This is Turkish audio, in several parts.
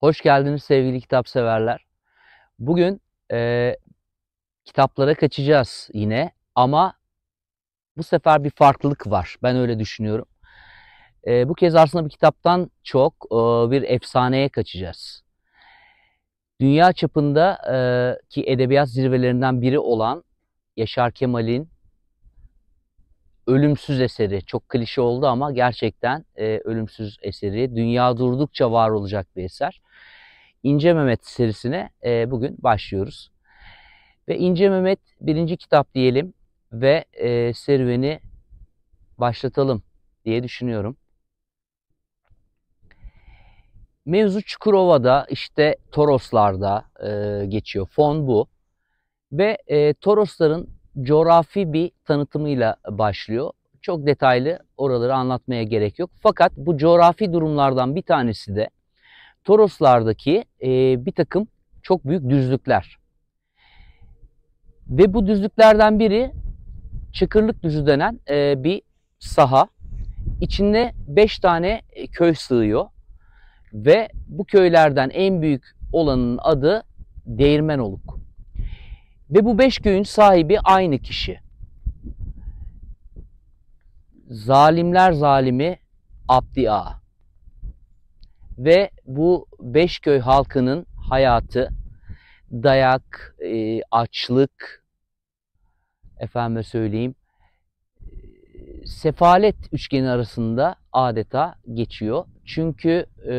Hoş geldiniz sevgili kitap severler. Bugün e, kitaplara kaçacağız yine ama bu sefer bir farklılık var. Ben öyle düşünüyorum. E, bu kez aslında bir kitaptan çok e, bir efsaneye kaçacağız. Dünya çapında e, ki edebiyat zirvelerinden biri olan Yaşar Kemal'in ölümsüz eseri. Çok klişe oldu ama gerçekten e, ölümsüz eseri. Dünya durdukça var olacak bir eser. İnce Mehmet serisine e, bugün başlıyoruz. Ve İnce Mehmet birinci kitap diyelim ve e, serüveni başlatalım diye düşünüyorum. Mevzu Çukurova'da işte Toroslar'da e, geçiyor. Fon bu. Ve e, Torosların coğrafi bir tanıtımıyla başlıyor. Çok detaylı oraları anlatmaya gerek yok. Fakat bu coğrafi durumlardan bir tanesi de Toroslardaki e, bir takım çok büyük düzlükler. Ve bu düzlüklerden biri Çıkırlık Düzü denen e, bir saha. İçinde 5 tane e, köy sığıyor. Ve bu köylerden en büyük olanın adı Değirmenoluk. Ve bu beş göğün sahibi aynı kişi. Zalimler zalimi Abdi Ağa. Ve bu beş köy halkının hayatı dayak, e, açlık, efendime söyleyeyim, e, sefalet üçgeni arasında adeta geçiyor. Çünkü e,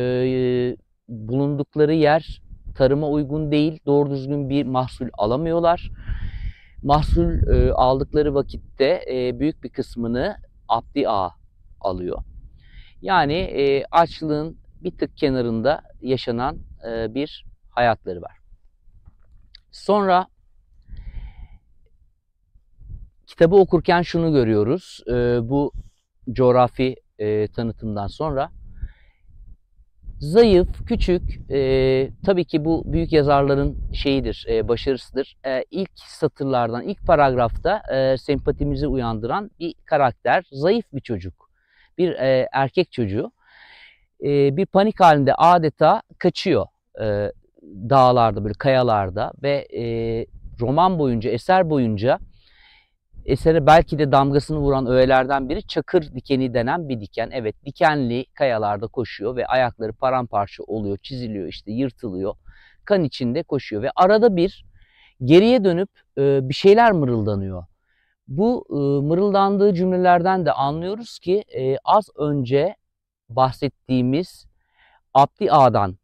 bulundukları yer tarıma uygun değil. Doğru düzgün bir mahsul alamıyorlar. Mahsul e, aldıkları vakitte e, büyük bir kısmını Abdi Ağa alıyor. Yani e, açlığın bir tık kenarında yaşanan e, bir hayatları var. Sonra kitabı okurken şunu görüyoruz. E, bu coğrafi e, tanıtımdan sonra Zayıf, küçük, e, tabii ki bu büyük yazarların şeyidir, e, başarısıdır. E, ilk satırlardan, ilk paragrafta e, sempatimizi uyandıran bir karakter. Zayıf bir çocuk, bir e, erkek çocuğu. E, bir panik halinde adeta kaçıyor e, dağlarda, böyle kayalarda ve e, roman boyunca, eser boyunca esere belki de damgasını vuran öğelerden biri çakır dikeni denen bir diken. Evet dikenli kayalarda koşuyor ve ayakları paramparça oluyor, çiziliyor işte yırtılıyor. Kan içinde koşuyor ve arada bir geriye dönüp e, bir şeyler mırıldanıyor. Bu e, mırıldandığı cümlelerden de anlıyoruz ki e, az önce bahsettiğimiz Abdi A'dan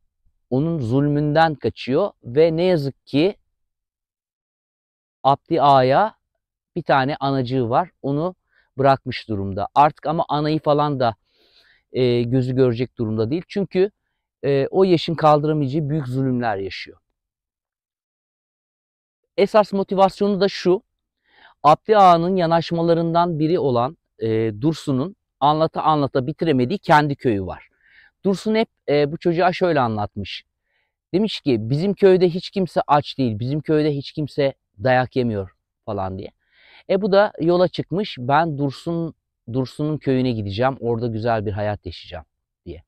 onun zulmünden kaçıyor ve ne yazık ki Abdi Ağa'ya bir tane anacığı var. Onu bırakmış durumda. Artık ama anayı falan da e, gözü görecek durumda değil. Çünkü e, o yaşın kaldıramayacağı büyük zulümler yaşıyor. Esas motivasyonu da şu. Abdi Ağa'nın yanaşmalarından biri olan e, Dursun'un anlata anlata bitiremediği kendi köyü var. Dursun hep e, bu çocuğa şöyle anlatmış. Demiş ki bizim köyde hiç kimse aç değil, bizim köyde hiç kimse dayak yemiyor falan diye. E bu da yola çıkmış ben Dursun Dursun'un köyüne gideceğim orada güzel bir hayat yaşayacağım diye.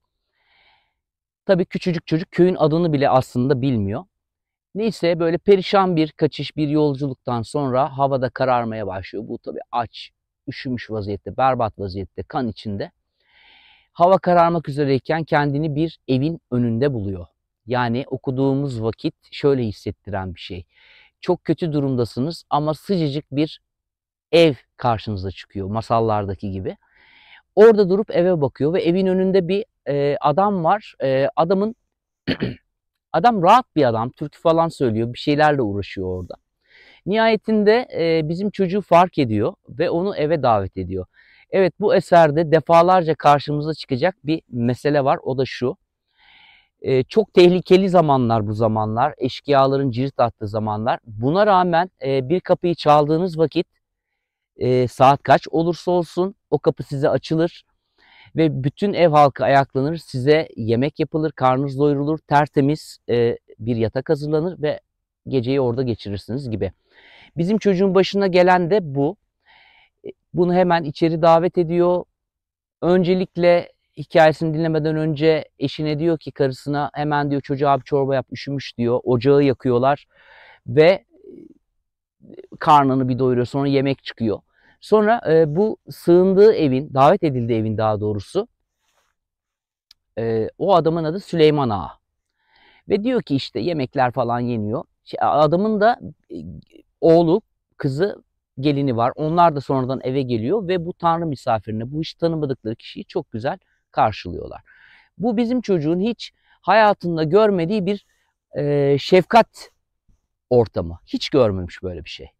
Tabii küçücük çocuk köyün adını bile aslında bilmiyor. Neyse böyle perişan bir kaçış bir yolculuktan sonra havada kararmaya başlıyor. Bu tabii aç, üşümüş vaziyette, berbat vaziyette, kan içinde. Hava kararmak üzereyken kendini bir evin önünde buluyor. Yani okuduğumuz vakit şöyle hissettiren bir şey. Çok kötü durumdasınız ama sıcacık bir ev karşınıza çıkıyor masallardaki gibi. Orada durup eve bakıyor ve evin önünde bir e, adam var. E, adamın adam rahat bir adam. Türkü falan söylüyor. Bir şeylerle uğraşıyor orada. Nihayetinde e, bizim çocuğu fark ediyor ve onu eve davet ediyor. Evet bu eserde defalarca karşımıza çıkacak bir mesele var. O da şu. E, çok tehlikeli zamanlar bu zamanlar. Eşkıyaların cirit attığı zamanlar. Buna rağmen e, bir kapıyı çaldığınız vakit e, saat kaç olursa olsun o kapı size açılır ve bütün ev halkı ayaklanır, size yemek yapılır, karnınız doyurulur, tertemiz e, bir yatak hazırlanır ve geceyi orada geçirirsiniz gibi. Bizim çocuğun başına gelen de bu. E, bunu hemen içeri davet ediyor. Öncelikle hikayesini dinlemeden önce eşine diyor ki karısına hemen diyor çocuğa abi çorba yap üşümüş diyor. Ocağı yakıyorlar ve karnını bir doyuruyor. Sonra yemek çıkıyor. Sonra e, bu sığındığı evin, davet edildiği evin daha doğrusu e, o adamın adı Süleyman Ağa. Ve diyor ki işte yemekler falan yeniyor. Şey, adamın da e, oğlu, kızı, gelini var. Onlar da sonradan eve geliyor ve bu tanrı misafirine, bu hiç tanımadıkları kişiyi çok güzel karşılıyorlar. Bu bizim çocuğun hiç hayatında görmediği bir e, şefkat ortamı. Hiç görmemiş böyle bir şey.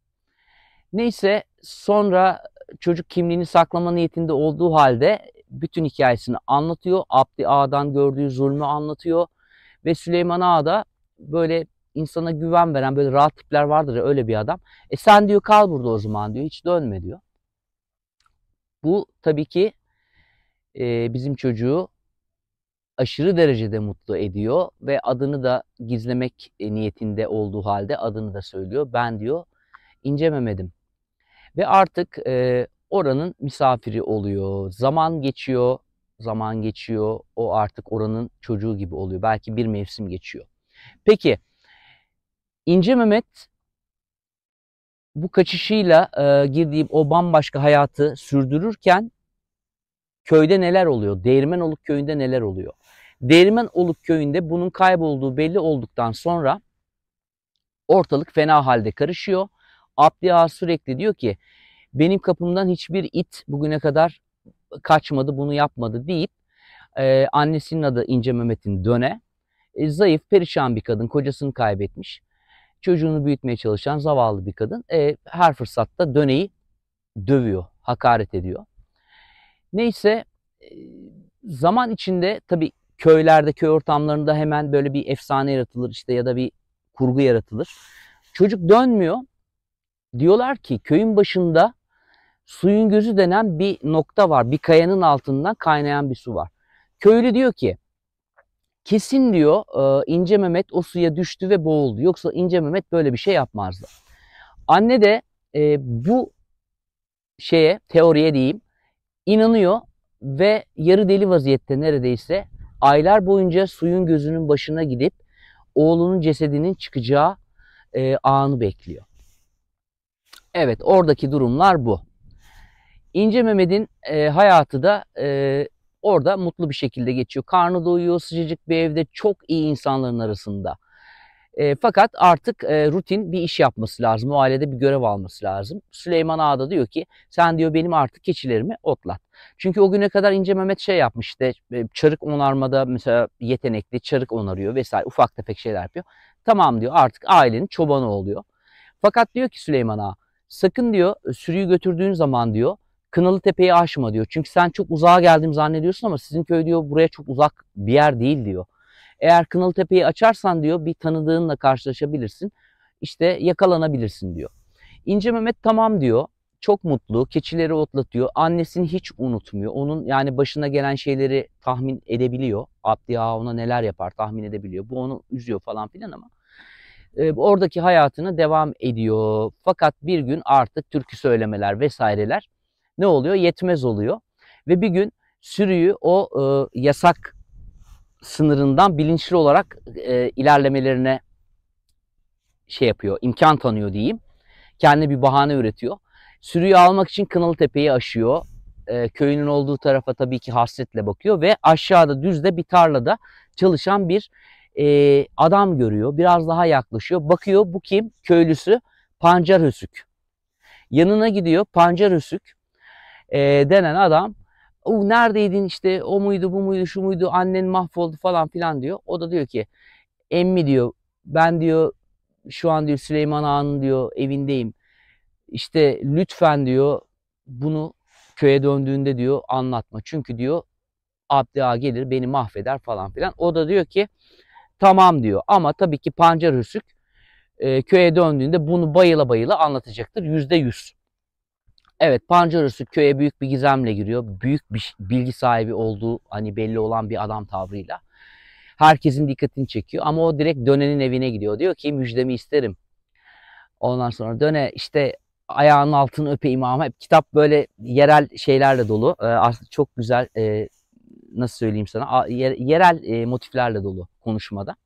Neyse sonra çocuk kimliğini saklama niyetinde olduğu halde bütün hikayesini anlatıyor. Abdi Ağa'dan gördüğü zulmü anlatıyor. Ve Süleyman Ağa da böyle insana güven veren böyle rahat tipler vardır ya öyle bir adam. E sen diyor kal burada o zaman diyor hiç dönme diyor. Bu tabii ki e, bizim çocuğu aşırı derecede mutlu ediyor ve adını da gizlemek e, niyetinde olduğu halde adını da söylüyor. Ben diyor ince Mehmet'im. Ve artık e, oranın misafiri oluyor. Zaman geçiyor, zaman geçiyor. O artık oranın çocuğu gibi oluyor. Belki bir mevsim geçiyor. Peki İnce Mehmet bu kaçışıyla e, girdiği o bambaşka hayatı sürdürürken köyde neler oluyor? Değirmenoluk köyünde neler oluyor? Oluk köyünde bunun kaybolduğu belli olduktan sonra ortalık fena halde karışıyor. Abdi Ağa sürekli diyor ki benim kapımdan hiçbir it bugüne kadar kaçmadı bunu yapmadı deyip e, annesinin adı İnce Mehmet'in döne e, zayıf perişan bir kadın kocasını kaybetmiş çocuğunu büyütmeye çalışan zavallı bir kadın e, her fırsatta döneyi dövüyor hakaret ediyor. Neyse e, zaman içinde tabii köylerde, köy ortamlarında hemen böyle bir efsane yaratılır işte ya da bir kurgu yaratılır. Çocuk dönmüyor. Diyorlar ki köyün başında suyun gözü denen bir nokta var. Bir kayanın altından kaynayan bir su var. Köylü diyor ki kesin diyor ee, İnce Mehmet o suya düştü ve boğuldu. Yoksa İnce Mehmet böyle bir şey yapmazdı. Anne de e, bu şeye teoriye diyeyim inanıyor ve yarı deli vaziyette neredeyse aylar boyunca suyun gözünün başına gidip oğlunun cesedinin çıkacağı e, anı bekliyor. Evet oradaki durumlar bu. İnce Mehmet'in e, hayatı da e, orada mutlu bir şekilde geçiyor. Karnı doyuyor sıcacık bir evde çok iyi insanların arasında. E, fakat artık e, rutin bir iş yapması lazım. O ailede bir görev alması lazım. Süleyman Ağa da diyor ki sen diyor benim artık keçilerimi otlat. Çünkü o güne kadar İnce Mehmet şey yapmış işte e, çarık onarmada mesela yetenekli çarık onarıyor vesaire ufak tefek şeyler yapıyor. Tamam diyor artık ailenin çobanı oluyor. Fakat diyor ki Süleyman Ağa sakın diyor e, sürüyü götürdüğün zaman diyor Kınalı Tepe'yi aşma diyor. Çünkü sen çok uzağa geldim zannediyorsun ama sizin köy diyor buraya çok uzak bir yer değil diyor. Eğer Kınalı Tepe'yi açarsan diyor bir tanıdığınla karşılaşabilirsin. İşte yakalanabilirsin diyor. İnce Mehmet tamam diyor. Çok mutlu, keçileri otlatıyor. Annesini hiç unutmuyor. Onun yani başına gelen şeyleri tahmin edebiliyor. Atlı ağa ona neler yapar tahmin edebiliyor. Bu onu üzüyor falan filan ama e, oradaki hayatına devam ediyor. Fakat bir gün artık türkü söylemeler vesaireler ne oluyor? Yetmez oluyor. Ve bir gün sürüyü o e, yasak sınırından bilinçli olarak e, ilerlemelerine şey yapıyor, imkan tanıyor diyeyim. Kendi bir bahane üretiyor. Sürüyü almak için Kınalı Tepe'yi aşıyor. E, köyünün olduğu tarafa tabii ki hasretle bakıyor ve aşağıda düzde bir tarlada çalışan bir e, adam görüyor. Biraz daha yaklaşıyor. Bakıyor bu kim? Köylüsü Pancar Hösük. Yanına gidiyor Pancar Hösük e, denen adam. O neredeydin işte o muydu bu muydu şu muydu annen mahvoldu falan filan diyor. O da diyor ki emmi diyor ben diyor şu an diyor Süleyman Ağa'nın diyor evindeyim. İşte lütfen diyor bunu köye döndüğünde diyor anlatma. Çünkü diyor Abdi Ağa gelir beni mahveder falan filan. O da diyor ki tamam diyor ama tabii ki pancar hüsük e, köye döndüğünde bunu bayıla bayıla anlatacaktır. Yüzde yüz. Evet pancar hüsük köye büyük bir gizemle giriyor. Büyük bir bilgi sahibi olduğu hani belli olan bir adam tavrıyla. Herkesin dikkatini çekiyor ama o direkt dönenin evine gidiyor. Diyor ki müjdemi isterim. Ondan sonra döne işte ayağının altını öpe imama. Hep kitap böyle yerel şeylerle dolu. Ee, artık çok güzel e, nasıl söyleyeyim sana yerel e, motiflerle dolu konuşmada.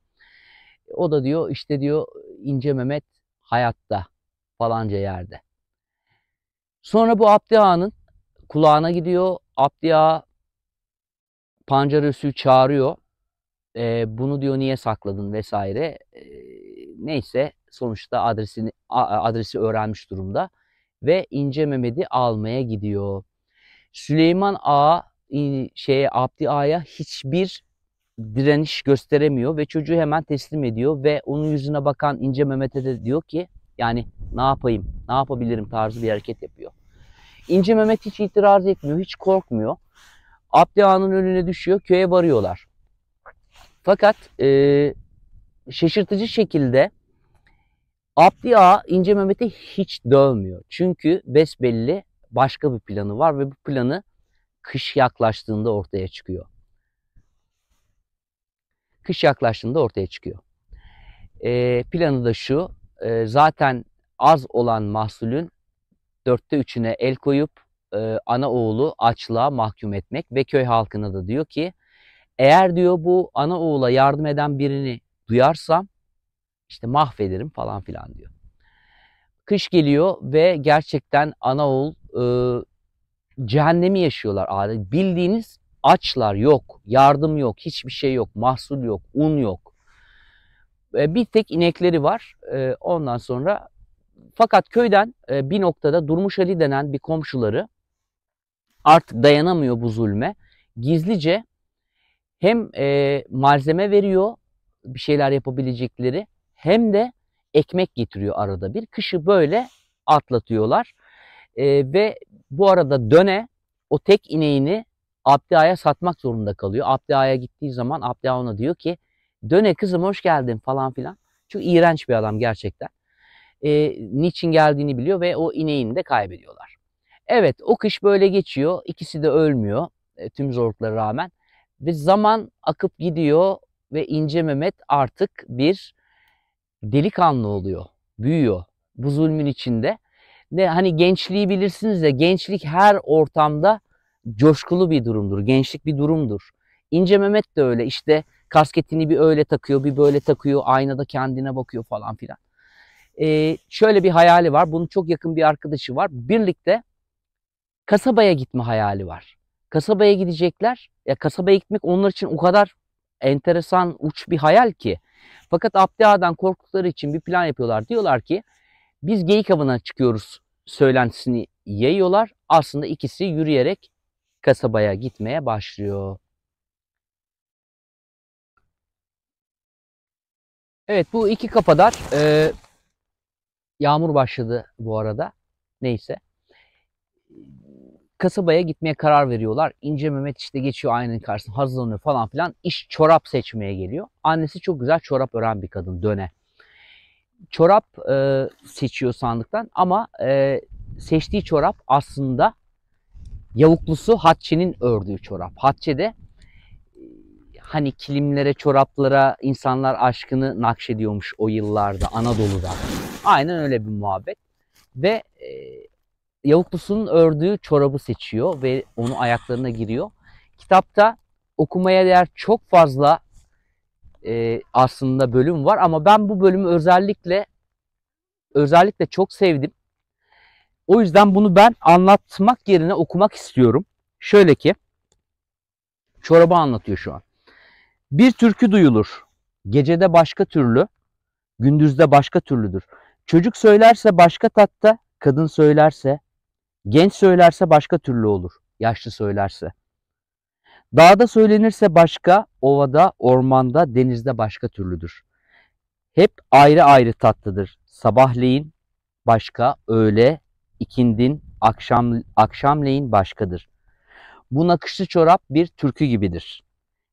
O da diyor işte diyor ince Mehmet hayatta falanca yerde. Sonra bu Abdi Ağa'nın kulağına gidiyor. Abdi Ağa pancarüsü çağırıyor. E, bunu diyor niye sakladın vesaire. E, neyse sonuçta adresini adresi öğrenmiş durumda ve İnce Mehmet'i almaya gidiyor. Süleyman A şeye Abdi A'ya hiçbir direniş gösteremiyor ve çocuğu hemen teslim ediyor ve onun yüzüne bakan İnce Mehmet'e de diyor ki yani ne yapayım, ne yapabilirim tarzı bir hareket yapıyor. İnce Mehmet hiç itiraz etmiyor, hiç korkmuyor. Abdi A'nın önüne düşüyor, köye varıyorlar. Fakat e, şaşırtıcı şekilde Abdi Ağa İnce Mehmet'i hiç dövmüyor. Çünkü besbelli başka bir planı var ve bu planı kış yaklaştığında ortaya çıkıyor. Kış yaklaştığında ortaya çıkıyor. E, planı da şu, e, zaten az olan mahsulün dörtte üçüne el koyup e, ana oğlu açlığa mahkum etmek ve köy halkına da diyor ki eğer diyor bu ana oğula yardım eden birini duyarsam işte mahvederim falan filan diyor. Kış geliyor ve gerçekten ana oğul e, cehennemi yaşıyorlar adet. Bildiğiniz açlar yok, yardım yok, hiçbir şey yok, mahsul yok, un yok. E, bir tek inekleri var. E, ondan sonra fakat köyden e, bir noktada Durmuş Ali denen bir komşuları artık dayanamıyor bu zulme. Gizlice hem e, malzeme veriyor bir şeyler yapabilecekleri hem de ekmek getiriyor arada bir. Kışı böyle atlatıyorlar. E, ve bu arada döne o tek ineğini Abdi satmak zorunda kalıyor. Abdi gittiği zaman Abdi ona diyor ki döne kızım hoş geldin falan filan. Çok iğrenç bir adam gerçekten. E, niçin geldiğini biliyor ve o ineğini de kaybediyorlar. Evet o kış böyle geçiyor. İkisi de ölmüyor e, tüm zorluklara rağmen. Ve zaman akıp gidiyor ve İnce Mehmet artık bir delikanlı oluyor, büyüyor bu zulmün içinde. Ve hani gençliği bilirsiniz de gençlik her ortamda coşkulu bir durumdur. Gençlik bir durumdur. İnce Mehmet de öyle işte kasketini bir öyle takıyor bir böyle takıyor aynada kendine bakıyor falan filan. Ee, şöyle bir hayali var. Bunun çok yakın bir arkadaşı var. Birlikte kasabaya gitme hayali var. Kasabaya gidecekler. Ya kasabaya gitmek onlar için o kadar enteresan uç bir hayal ki. Fakat Abdiha'dan korktukları için bir plan yapıyorlar. Diyorlar ki biz geyik avına çıkıyoruz söylentisini yayıyorlar. Aslında ikisi yürüyerek kasabaya gitmeye başlıyor. Evet bu iki kapadar e, yağmur başladı bu arada. Neyse kasabaya gitmeye karar veriyorlar. İnce Mehmet işte geçiyor aynanın karşısına hazırlanıyor falan filan. İş çorap seçmeye geliyor. Annesi çok güzel çorap ören bir kadın döne. Çorap e, seçiyor sandıktan ama e, seçtiği çorap aslında yavuklusu Hatçe'nin ördüğü çorap. Hatçe de e, hani kilimlere, çoraplara insanlar aşkını nakşediyormuş o yıllarda Anadolu'da. Aynen öyle bir muhabbet. Ve e, Yavuklusu'nun ördüğü çorabı seçiyor ve onu ayaklarına giriyor. Kitapta okumaya değer çok fazla e, aslında bölüm var ama ben bu bölümü özellikle özellikle çok sevdim. O yüzden bunu ben anlatmak yerine okumak istiyorum. Şöyle ki çorabı anlatıyor şu an. Bir türkü duyulur. Gecede başka türlü, gündüzde başka türlüdür. Çocuk söylerse başka tatta, kadın söylerse Genç söylerse başka türlü olur, yaşlı söylerse. Dağda söylenirse başka, ovada, ormanda, denizde başka türlüdür. Hep ayrı ayrı tatlıdır. Sabahleyin başka, öğle, ikindin, akşam, akşamleyin başkadır. Bu nakışlı çorap bir türkü gibidir.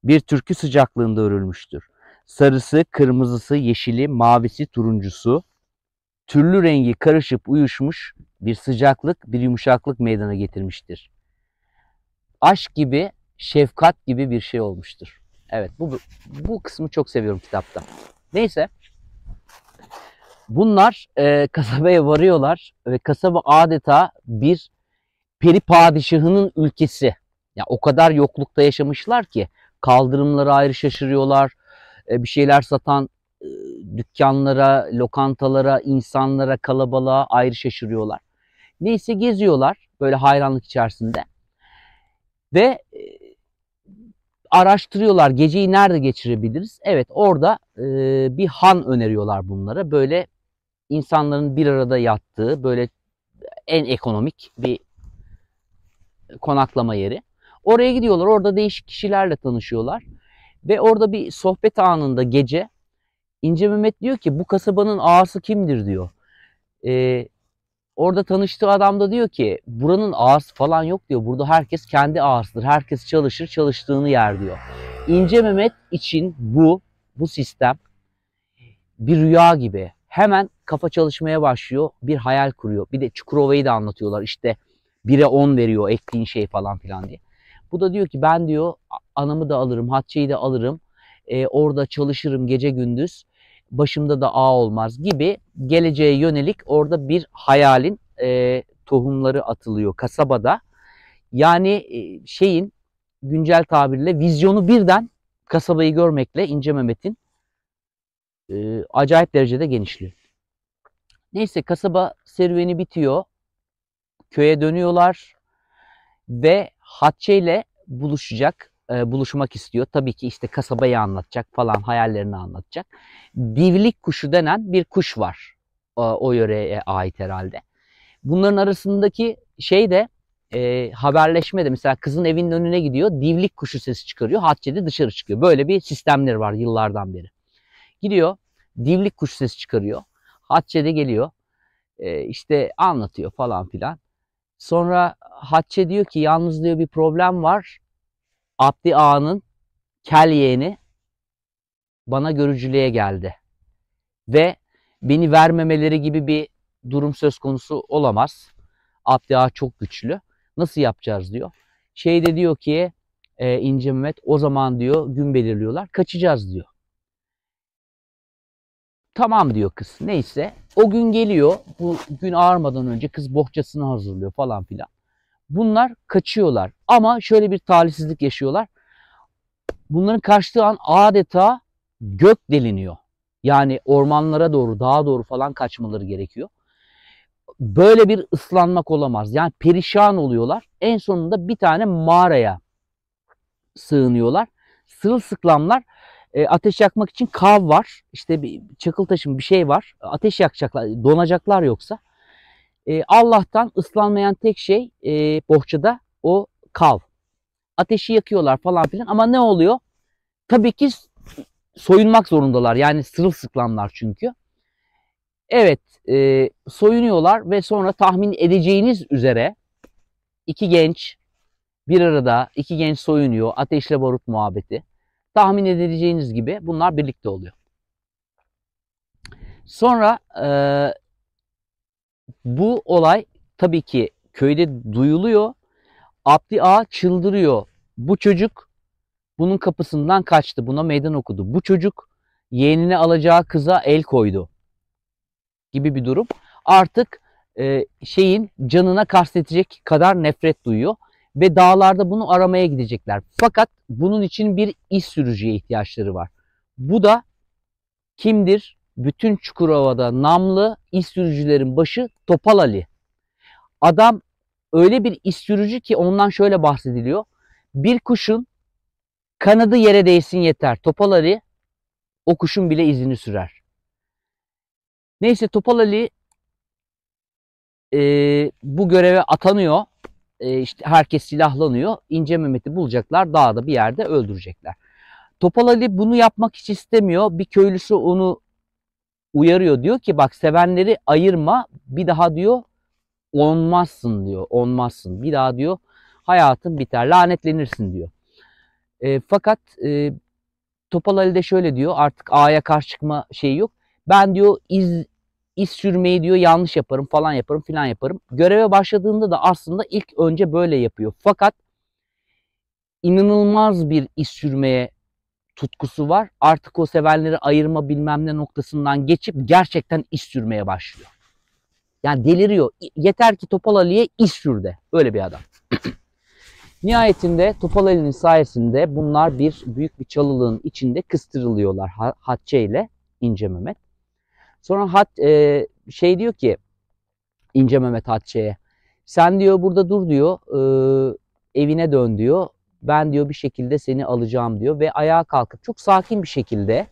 Bir türkü sıcaklığında örülmüştür. Sarısı, kırmızısı, yeşili, mavisi, turuncusu, türlü rengi karışıp uyuşmuş bir sıcaklık, bir yumuşaklık meydana getirmiştir. Aşk gibi, şefkat gibi bir şey olmuştur. Evet bu, bu kısmı çok seviyorum kitapta. Neyse. Bunlar e, kasabaya varıyorlar ve kasaba adeta bir peri padişahının ülkesi. Ya yani o kadar yoklukta yaşamışlar ki kaldırımlara ayrı şaşırıyorlar. E, bir şeyler satan dükkanlara, lokantalara, insanlara, kalabalığa ayrı şaşırıyorlar. Neyse geziyorlar böyle hayranlık içerisinde. Ve e, araştırıyorlar geceyi nerede geçirebiliriz. Evet orada e, bir han öneriyorlar bunlara. Böyle insanların bir arada yattığı böyle en ekonomik bir konaklama yeri. Oraya gidiyorlar orada değişik kişilerle tanışıyorlar. Ve orada bir sohbet anında gece İnce Mehmet diyor ki bu kasabanın ağası kimdir diyor. Ee, orada tanıştığı adam da diyor ki buranın ağası falan yok diyor. Burada herkes kendi ağasıdır. Herkes çalışır çalıştığını yer diyor. İnce Mehmet için bu, bu sistem bir rüya gibi. Hemen kafa çalışmaya başlıyor. Bir hayal kuruyor. Bir de Çukurova'yı da anlatıyorlar. İşte 1'e 10 veriyor ektiğin şey falan filan diye. Bu da diyor ki ben diyor anamı da alırım, Hatçe'yi de alırım. E, orada çalışırım gece gündüz başımda da A olmaz gibi geleceğe yönelik orada bir hayalin e, tohumları atılıyor kasabada. Yani e, şeyin güncel tabirle vizyonu birden kasabayı görmekle İnce Mehmet'in e, acayip derecede genişliyor. Neyse kasaba serüveni bitiyor. Köye dönüyorlar ve Hatçe ile buluşacak e, buluşmak istiyor. Tabii ki işte kasabayı anlatacak falan hayallerini anlatacak. Divlik kuşu denen bir kuş var. E, o yöreye ait herhalde. Bunların arasındaki şey de e, haberleşme de mesela kızın evinin önüne gidiyor. Divlik kuşu sesi çıkarıyor. de dışarı çıkıyor. Böyle bir sistemleri var yıllardan beri. Gidiyor. Divlik kuşu sesi çıkarıyor. de geliyor. E, işte anlatıyor falan filan. Sonra Hatçe diyor ki yalnız diyor bir problem var Abdi Ağa'nın kel yeğeni bana görücülüğe geldi. Ve beni vermemeleri gibi bir durum söz konusu olamaz. Abdi Ağa çok güçlü. Nasıl yapacağız diyor. Şey de diyor ki e, İnce Mehmet o zaman diyor gün belirliyorlar. Kaçacağız diyor. Tamam diyor kız. Neyse. O gün geliyor. Bu gün ağarmadan önce kız bohçasını hazırlıyor falan filan bunlar kaçıyorlar. Ama şöyle bir talihsizlik yaşıyorlar. Bunların kaçtığı an adeta gök deliniyor. Yani ormanlara doğru, dağa doğru falan kaçmaları gerekiyor. Böyle bir ıslanmak olamaz. Yani perişan oluyorlar. En sonunda bir tane mağaraya sığınıyorlar. Sırılsıklamlar e, ateş yakmak için kav var. İşte bir çakıl taşı bir şey var. Ateş yakacaklar, donacaklar yoksa. E, Allah'tan ıslanmayan tek şey e, bohçada o kav. Ateşi yakıyorlar falan filan ama ne oluyor? Tabii ki soyunmak zorundalar. Yani sırılsıklamlar çünkü. Evet e, soyunuyorlar ve sonra tahmin edeceğiniz üzere iki genç bir arada iki genç soyunuyor. Ateşle barut muhabbeti. Tahmin edeceğiniz gibi bunlar birlikte oluyor. Sonra e, bu olay tabii ki köyde duyuluyor. Abdi Ağa çıldırıyor. Bu çocuk bunun kapısından kaçtı. Buna meydan okudu. Bu çocuk yeğenini alacağı kıza el koydu gibi bir durum. Artık e, şeyin canına kastedecek kadar nefret duyuyor ve dağlarda bunu aramaya gidecekler. Fakat bunun için bir iş sürücüye ihtiyaçları var. Bu da kimdir, bütün Çukurova'da namlı iş sürücülerin başı Topal Ali. Adam öyle bir iş sürücü ki ondan şöyle bahsediliyor. Bir kuşun kanadı yere değsin yeter. Topal Ali o kuşun bile izini sürer. Neyse Topal Ali e, bu göreve atanıyor. E, işte herkes silahlanıyor. İnce Mehmet'i bulacaklar. Dağda bir yerde öldürecekler. Topal Ali bunu yapmak hiç istemiyor. Bir köylüsü onu uyarıyor. Diyor ki bak sevenleri ayırma bir daha diyor olmazsın diyor. Olmazsın. Bir daha diyor hayatın biter. Lanetlenirsin diyor. E, fakat e, Topal Ali de şöyle diyor. Artık A'ya karşı çıkma şeyi yok. Ben diyor iz, iz sürmeyi diyor yanlış yaparım falan yaparım filan yaparım. Göreve başladığında da aslında ilk önce böyle yapıyor. Fakat inanılmaz bir iz sürmeye tutkusu var. Artık o sevenleri ayırma bilmem ne noktasından geçip gerçekten iş sürmeye başlıyor. Yani deliriyor. Yeter ki Topal Ali'ye iş sür de. Öyle bir adam. Nihayetinde Topal Ali'nin sayesinde bunlar bir büyük bir çalılığın içinde kıstırılıyorlar Hatçe ile İnce Mehmet. Sonra Hat e, şey diyor ki İnce Mehmet Hatçe'ye sen diyor burada dur diyor e, evine dön diyor ben diyor bir şekilde seni alacağım diyor ve ayağa kalkıp çok sakin bir şekilde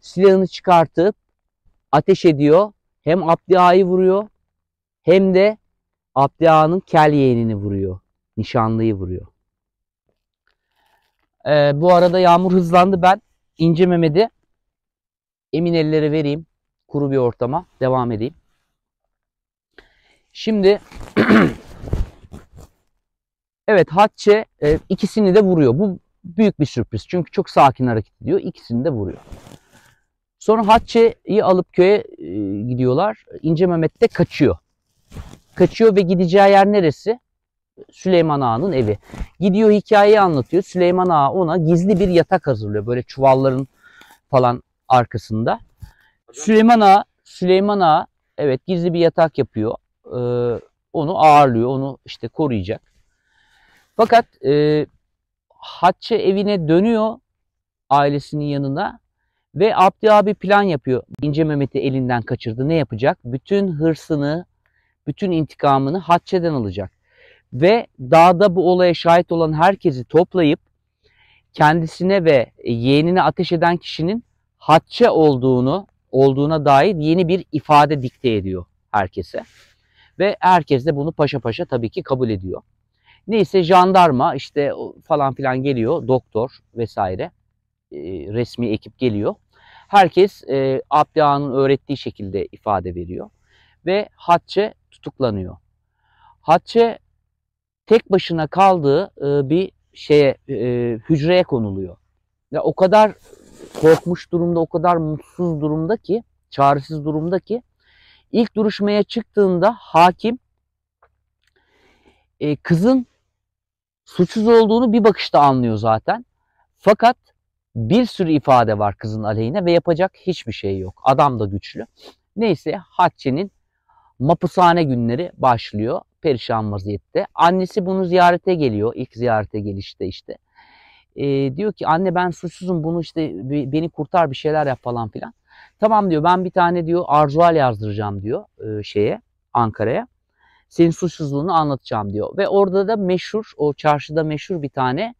silahını çıkartıp ateş ediyor. Hem Abdi Ağa'yı vuruyor hem de Abdi Ağa'nın kel yeğenini vuruyor. Nişanlıyı vuruyor. Ee, bu arada yağmur hızlandı. Ben ince Mehmet'i emin ellere vereyim. Kuru bir ortama devam edeyim. Şimdi Evet Hatçe e, ikisini de vuruyor. Bu büyük bir sürpriz. Çünkü çok sakin hareket ediyor. İkisini de vuruyor. Sonra Hatçe'yi alıp köye e, gidiyorlar. İnce Mehmet de kaçıyor. Kaçıyor ve gideceği yer neresi? Süleyman Ağa'nın evi. Gidiyor hikayeyi anlatıyor. Süleyman Ağa ona gizli bir yatak hazırlıyor. Böyle çuvalların falan arkasında. Süleyman Ağa, Süleyman Ağa evet gizli bir yatak yapıyor. Ee, onu ağırlıyor, onu işte koruyacak. Fakat e, Hatçı evine dönüyor ailesinin yanına ve Abdi abi plan yapıyor. İnce Mehmet'i elinden kaçırdı. Ne yapacak? Bütün hırsını, bütün intikamını Hatçe'den alacak. Ve dağda bu olaya şahit olan herkesi toplayıp kendisine ve yeğenine ateş eden kişinin Hatçe olduğunu, olduğuna dair yeni bir ifade dikte ediyor herkese. Ve herkes de bunu paşa paşa tabii ki kabul ediyor. Neyse jandarma işte falan filan geliyor. Doktor vesaire. E, resmi ekip geliyor. Herkes e, Abdi Ağa'nın öğrettiği şekilde ifade veriyor. Ve Hatçe tutuklanıyor. Hatçe tek başına kaldığı e, bir şeye e, hücreye konuluyor. Ve o kadar korkmuş durumda, o kadar mutsuz durumda ki, çaresiz durumda ki ilk duruşmaya çıktığında hakim e, kızın suçsuz olduğunu bir bakışta anlıyor zaten. Fakat bir sürü ifade var kızın aleyhine ve yapacak hiçbir şey yok. Adam da güçlü. Neyse Hatice'nin mapusane günleri başlıyor perişan vaziyette. Annesi bunu ziyarete geliyor. İlk ziyarete gelişte işte. Ee, diyor ki anne ben suçsuzum bunu işte beni kurtar bir şeyler yap falan filan. Tamam diyor ben bir tane diyor arzual yazdıracağım diyor e, şeye Ankara'ya senin suçsuzluğunu anlatacağım diyor. Ve orada da meşhur o çarşıda meşhur bir tane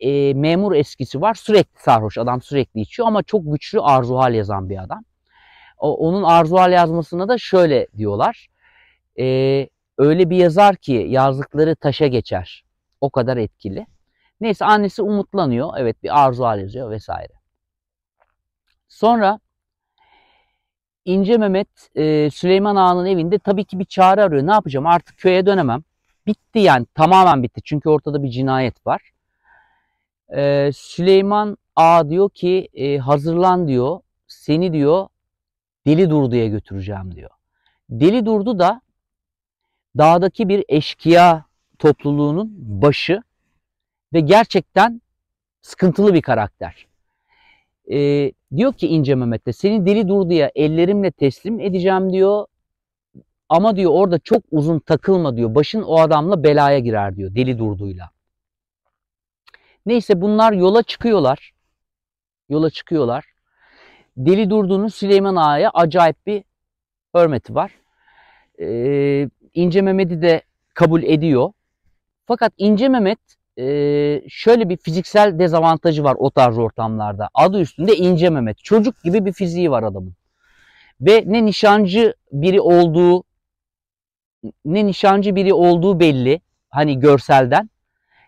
e, memur eskisi var. Sürekli sarhoş adam sürekli içiyor ama çok güçlü arzuhal yazan bir adam. O, onun arzuhal yazmasına da şöyle diyorlar. E, öyle bir yazar ki yazdıkları taşa geçer. O kadar etkili. Neyse annesi umutlanıyor. Evet bir arzuhal yazıyor vesaire. Sonra İnce Mehmet e, Süleyman Ağa'nın evinde tabii ki bir çare arıyor. Ne yapacağım artık köye dönemem. Bitti yani tamamen bitti. Çünkü ortada bir cinayet var. E, Süleyman Ağa diyor ki e, hazırlan diyor. Seni diyor Deli Durdu'ya götüreceğim diyor. Deli Durdu da dağdaki bir eşkıya topluluğunun başı ve gerçekten sıkıntılı bir karakter. Ee, Diyor ki İnce Mehmet de seni deli durduya ellerimle teslim edeceğim diyor. Ama diyor orada çok uzun takılma diyor. Başın o adamla belaya girer diyor deli durduyla. Neyse bunlar yola çıkıyorlar. Yola çıkıyorlar. Deli Durdu'nun Süleyman Ağa'ya acayip bir hürmeti var. Ee, İnce Mehmet'i de kabul ediyor. Fakat İnce Mehmet e, şöyle bir fiziksel dezavantajı var o tarz ortamlarda. Adı üstünde ince Mehmet. Çocuk gibi bir fiziği var adamın. Ve ne nişancı biri olduğu ne nişancı biri olduğu belli. Hani görselden.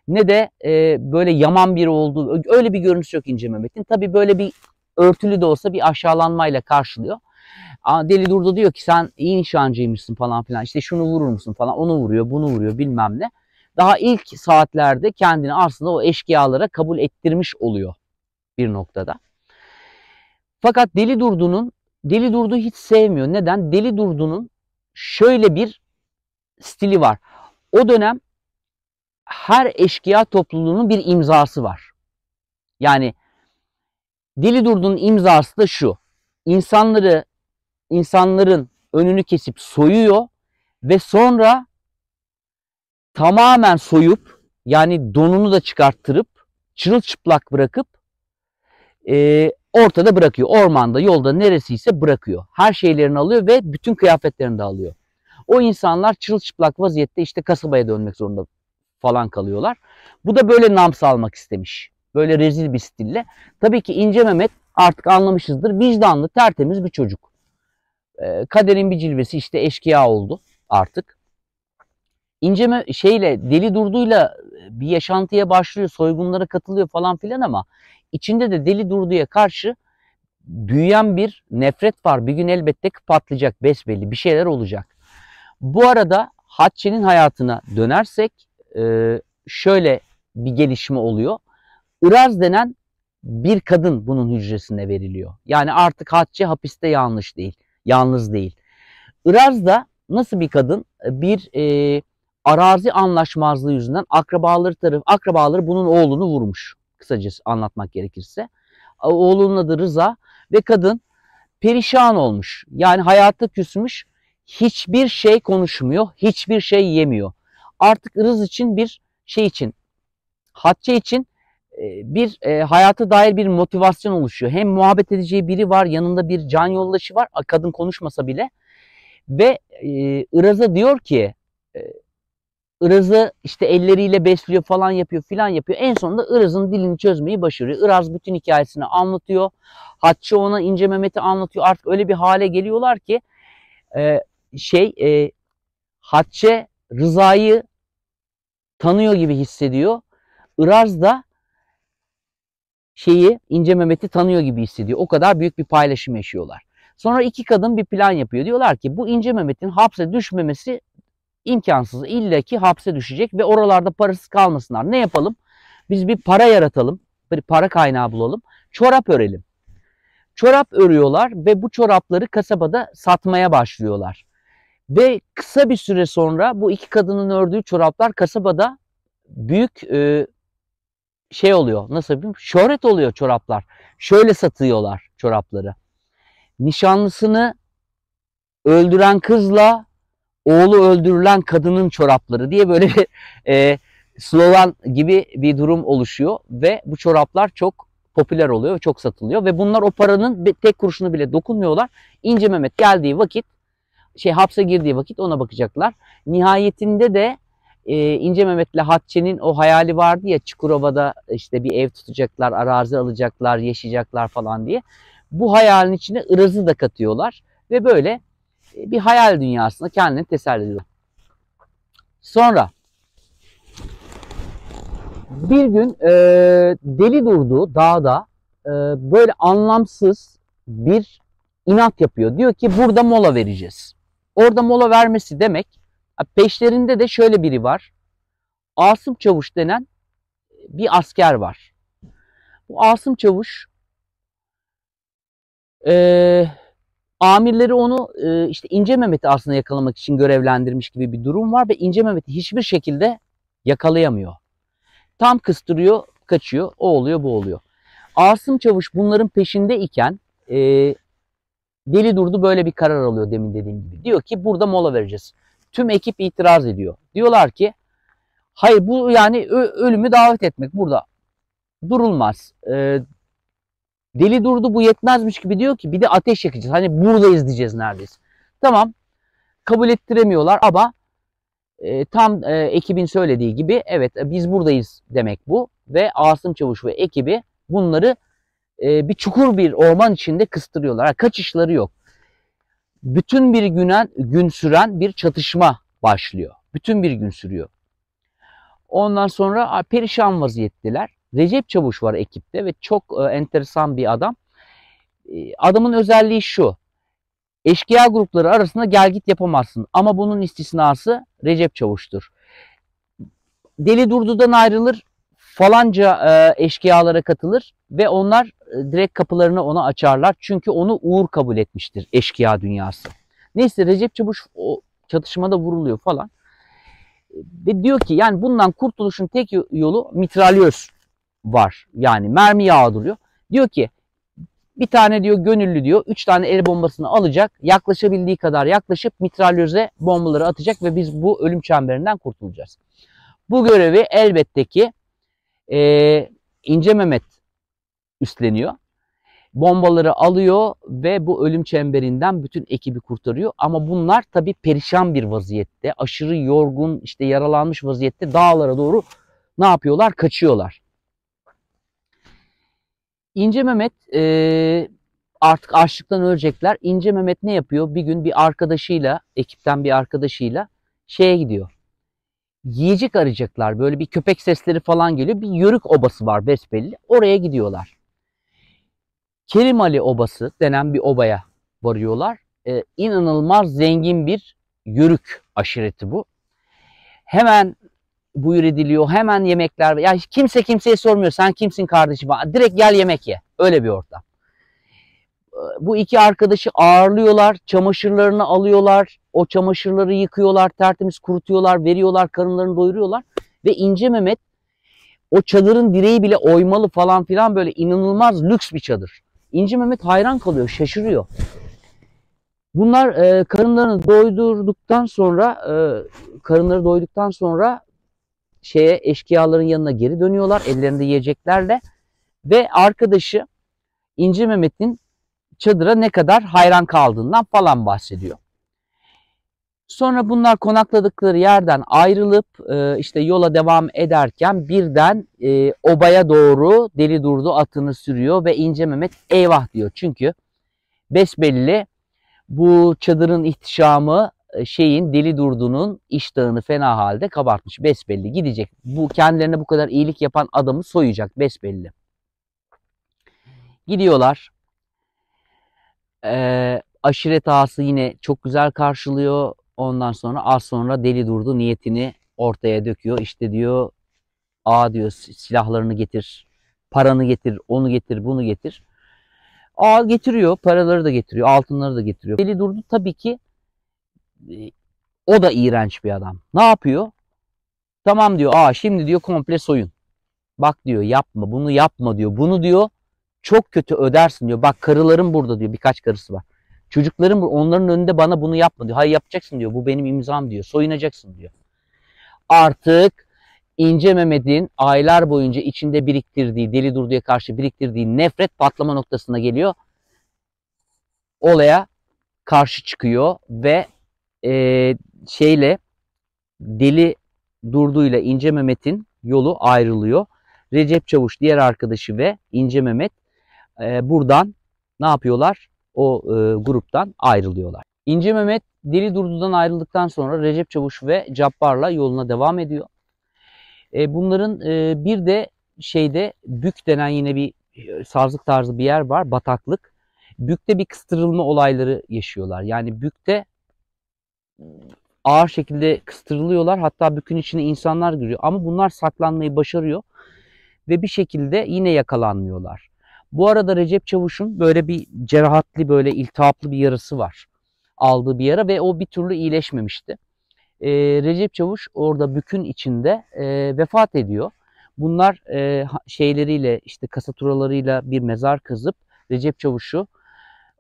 Ne de e, böyle yaman biri olduğu. Öyle bir görüntüsü yok ince Mehmet'in. Tabi böyle bir örtülü de olsa bir aşağılanmayla karşılıyor. Deli Durdu diyor ki sen iyi nişancıymışsın falan filan. İşte şunu vurur musun falan. Onu vuruyor, bunu vuruyor bilmem ne daha ilk saatlerde kendini aslında o eşkıyalara kabul ettirmiş oluyor bir noktada. Fakat Deli Durdu'nun Deli Durdu hiç sevmiyor. Neden? Deli Durdu'nun şöyle bir stili var. O dönem her eşkıya topluluğunun bir imzası var. Yani Deli Durdu'nun imzası da şu. İnsanları insanların önünü kesip soyuyor ve sonra tamamen soyup yani donunu da çıkarttırıp çırılçıplak bırakıp e, ortada bırakıyor. Ormanda, yolda neresiyse bırakıyor. Her şeylerini alıyor ve bütün kıyafetlerini de alıyor. O insanlar çırılçıplak vaziyette işte kasabaya dönmek zorunda falan kalıyorlar. Bu da böyle nam salmak istemiş. Böyle rezil bir stille. Tabii ki İnce Mehmet artık anlamışızdır. Vicdanlı, tertemiz bir çocuk. E, kaderin bir cilvesi işte eşkıya oldu artık inceme şeyle deli durduyla e, bir yaşantıya başlıyor, soygunlara katılıyor falan filan ama içinde de deli durduya karşı büyüyen bir nefret var. Bir gün elbette ki patlayacak besbelli bir şeyler olacak. Bu arada Hatçe'nin hayatına dönersek e, şöyle bir gelişme oluyor. Iraz denen bir kadın bunun hücresine veriliyor. Yani artık Hatçe hapiste yanlış değil, yalnız değil. Iraz da nasıl bir kadın? E, bir e, arazi anlaşmazlığı yüzünden akrabaları tarafı akrabaları bunun oğlunu vurmuş. Kısacası anlatmak gerekirse. Oğlunun adı Rıza ve kadın perişan olmuş. Yani hayata küsmüş. Hiçbir şey konuşmuyor, hiçbir şey yemiyor. Artık Rız için bir şey için, Hatça için e, bir e, hayata dair bir motivasyon oluşuyor. Hem muhabbet edeceği biri var, yanında bir can yoldaşı var, kadın konuşmasa bile. Ve e, Iraz'a diyor ki, e, ırazı işte elleriyle besliyor falan yapıyor filan yapıyor. En sonunda ırazın dilini çözmeyi başarıyor. Iraz bütün hikayesini anlatıyor. Hatçı ona İnce Mehmet'i anlatıyor. Artık öyle bir hale geliyorlar ki e, şey e, Hatçe Rıza'yı tanıyor gibi hissediyor. Iraz da şeyi İnce Mehmet'i tanıyor gibi hissediyor. O kadar büyük bir paylaşım yaşıyorlar. Sonra iki kadın bir plan yapıyor. Diyorlar ki bu İnce Mehmet'in hapse düşmemesi imkansız. İlle ki hapse düşecek ve oralarda parasız kalmasınlar. Ne yapalım? Biz bir para yaratalım. Bir para kaynağı bulalım. Çorap örelim. Çorap örüyorlar ve bu çorapları kasabada satmaya başlıyorlar. Ve kısa bir süre sonra bu iki kadının ördüğü çoraplar kasabada büyük e, şey oluyor. Nasıl diyeyim? Şöhret oluyor çoraplar. Şöyle satıyorlar çorapları. Nişanlısını öldüren kızla oğlu öldürülen kadının çorapları diye böyle bir e, slogan gibi bir durum oluşuyor ve bu çoraplar çok popüler oluyor, çok satılıyor ve bunlar o paranın tek kuruşunu bile dokunmuyorlar. İnce Mehmet geldiği vakit, şey hapse girdiği vakit ona bakacaklar. Nihayetinde de e, İnce Mehmet'le Hatçe'nin o hayali vardı ya Çukurova'da işte bir ev tutacaklar, arazi alacaklar, yaşayacaklar falan diye. Bu hayalin içine ırazı da katıyorlar ve böyle bir hayal dünyasında kendini teselli ediyor. Sonra bir gün e, deli durduğu dağda e, böyle anlamsız bir inat yapıyor. Diyor ki burada mola vereceğiz. Orada mola vermesi demek peşlerinde de şöyle biri var. Asım Çavuş denen bir asker var. Bu Asım Çavuş e, amirleri onu e, işte İnce Mehmet'i aslında yakalamak için görevlendirmiş gibi bir durum var ve İnce Mehmet'i hiçbir şekilde yakalayamıyor. Tam kıstırıyor, kaçıyor. O oluyor, bu oluyor. Asım Çavuş bunların peşinde iken e, Deli Durdu böyle bir karar alıyor demin dediğim gibi. Diyor ki burada mola vereceğiz. Tüm ekip itiraz ediyor. Diyorlar ki hayır bu yani ölümü davet etmek burada durulmaz. E, Deli durdu bu yetmezmiş gibi diyor ki bir de ateş yakacağız. Hani buradayız diyeceğiz neredeyse. Tamam kabul ettiremiyorlar ama e, tam e, ekibin söylediği gibi evet e, biz buradayız demek bu. Ve Asım Çavuş ve ekibi bunları e, bir çukur bir orman içinde kıstırıyorlar. Ha, kaçışları yok. Bütün bir günen, gün süren bir çatışma başlıyor. Bütün bir gün sürüyor. Ondan sonra perişan vaziyetteler. Recep Çavuş var ekipte ve çok e, enteresan bir adam. E, adamın özelliği şu. Eşkıya grupları arasında gel git yapamazsın. Ama bunun istisnası Recep Çavuş'tur. Deli Durdu'dan ayrılır, falanca e, eşkıyalara katılır ve onlar e, direkt kapılarını ona açarlar. Çünkü onu uğur kabul etmiştir eşkıya dünyası. Neyse Recep Çavuş o çatışmada vuruluyor falan. E, ve diyor ki yani bundan kurtuluşun tek yolu mitralyöz var. Yani mermi yağdırıyor. Diyor ki bir tane diyor gönüllü diyor 3 tane el bombasını alacak. Yaklaşabildiği kadar yaklaşıp mitralyöze bombaları atacak ve biz bu ölüm çemberinden kurtulacağız. Bu görevi elbette ki e, İnce Mehmet üstleniyor. Bombaları alıyor ve bu ölüm çemberinden bütün ekibi kurtarıyor. Ama bunlar tabii perişan bir vaziyette, aşırı yorgun, işte yaralanmış vaziyette dağlara doğru ne yapıyorlar? Kaçıyorlar. İnce Mehmet e, artık açlıktan ölecekler. İnce Mehmet ne yapıyor? Bir gün bir arkadaşıyla, ekipten bir arkadaşıyla şeye gidiyor. Yiyecek arayacaklar. Böyle bir köpek sesleri falan geliyor. Bir yörük obası var besbelli. Oraya gidiyorlar. Kerim Ali Obası denen bir obaya varıyorlar. Ee, inanılmaz zengin bir yörük aşireti bu. Hemen buyur ediliyor. Hemen yemekler. Ya kimse kimseye sormuyor. Sen kimsin kardeşim? Direkt gel yemek ye. Öyle bir ortam. Bu iki arkadaşı ağırlıyorlar. Çamaşırlarını alıyorlar. O çamaşırları yıkıyorlar. Tertemiz kurutuyorlar. Veriyorlar. Karınlarını doyuruyorlar. Ve ince Mehmet o çadırın direği bile oymalı falan filan böyle inanılmaz lüks bir çadır. İnci Mehmet hayran kalıyor. Şaşırıyor. Bunlar e, karınlarını doydurduktan sonra e, karınları doyduktan sonra şeye eşkıyaların yanına geri dönüyorlar ellerinde yiyeceklerle ve arkadaşı İnci Mehmet'in çadıra ne kadar hayran kaldığından falan bahsediyor. Sonra bunlar konakladıkları yerden ayrılıp e, işte yola devam ederken birden e, obaya doğru deli durdu atını sürüyor ve İnce Mehmet eyvah diyor. Çünkü besbelli bu çadırın ihtişamı e, şeyin deli durdunun iştahını fena halde kabartmış. Besbelli gidecek. Bu kendilerine bu kadar iyilik yapan adamı soyacak besbelli. Gidiyorlar. Ee, aşiret ağası yine çok güzel karşılıyor. Ondan sonra az sonra deli durdu niyetini ortaya döküyor. İşte diyor a diyor silahlarını getir, paranı getir, onu getir, bunu getir. A getiriyor, paraları da getiriyor, altınları da getiriyor. Deli durdu tabii ki ee, o da iğrenç bir adam. Ne yapıyor? Tamam diyor. Aa şimdi diyor komple soyun. Bak diyor yapma bunu yapma diyor. Bunu diyor çok kötü ödersin diyor. Bak karıların burada diyor. Birkaç karısı var. Çocukların onların önünde bana bunu yapma diyor. Hayır yapacaksın diyor. Bu benim imzam diyor. Soyunacaksın diyor. Artık İnce Mehmet'in aylar boyunca içinde biriktirdiği, Deli Durdu'ya karşı biriktirdiği nefret patlama noktasına geliyor. Olaya karşı çıkıyor ve e, şeyle deli Durdu'yla İnce Mehmet'in yolu ayrılıyor. Recep Çavuş diğer arkadaşı ve İnce Mehmet e, buradan ne yapıyorlar? O e, gruptan ayrılıyorlar. İnce Mehmet Deli Durdu'dan ayrıldıktan sonra Recep Çavuş ve Cabbar'la yoluna devam ediyor. E, bunların e, bir de şeyde Bük denen yine bir e, sazlık tarzı bir yer var. Bataklık. Bük'te bir kıstırılma olayları yaşıyorlar. Yani Bük'te ağır şekilde kıstırılıyorlar. Hatta bükün içine insanlar giriyor. Ama bunlar saklanmayı başarıyor ve bir şekilde yine yakalanmıyorlar. Bu arada Recep Çavuş'un böyle bir cerahatli böyle iltihaplı bir yarısı var. Aldığı bir yara ve o bir türlü iyileşmemişti. Ee, Recep Çavuş orada bükün içinde e, vefat ediyor. Bunlar e, şeyleriyle işte kasaturalarıyla bir mezar kazıp Recep Çavuş'u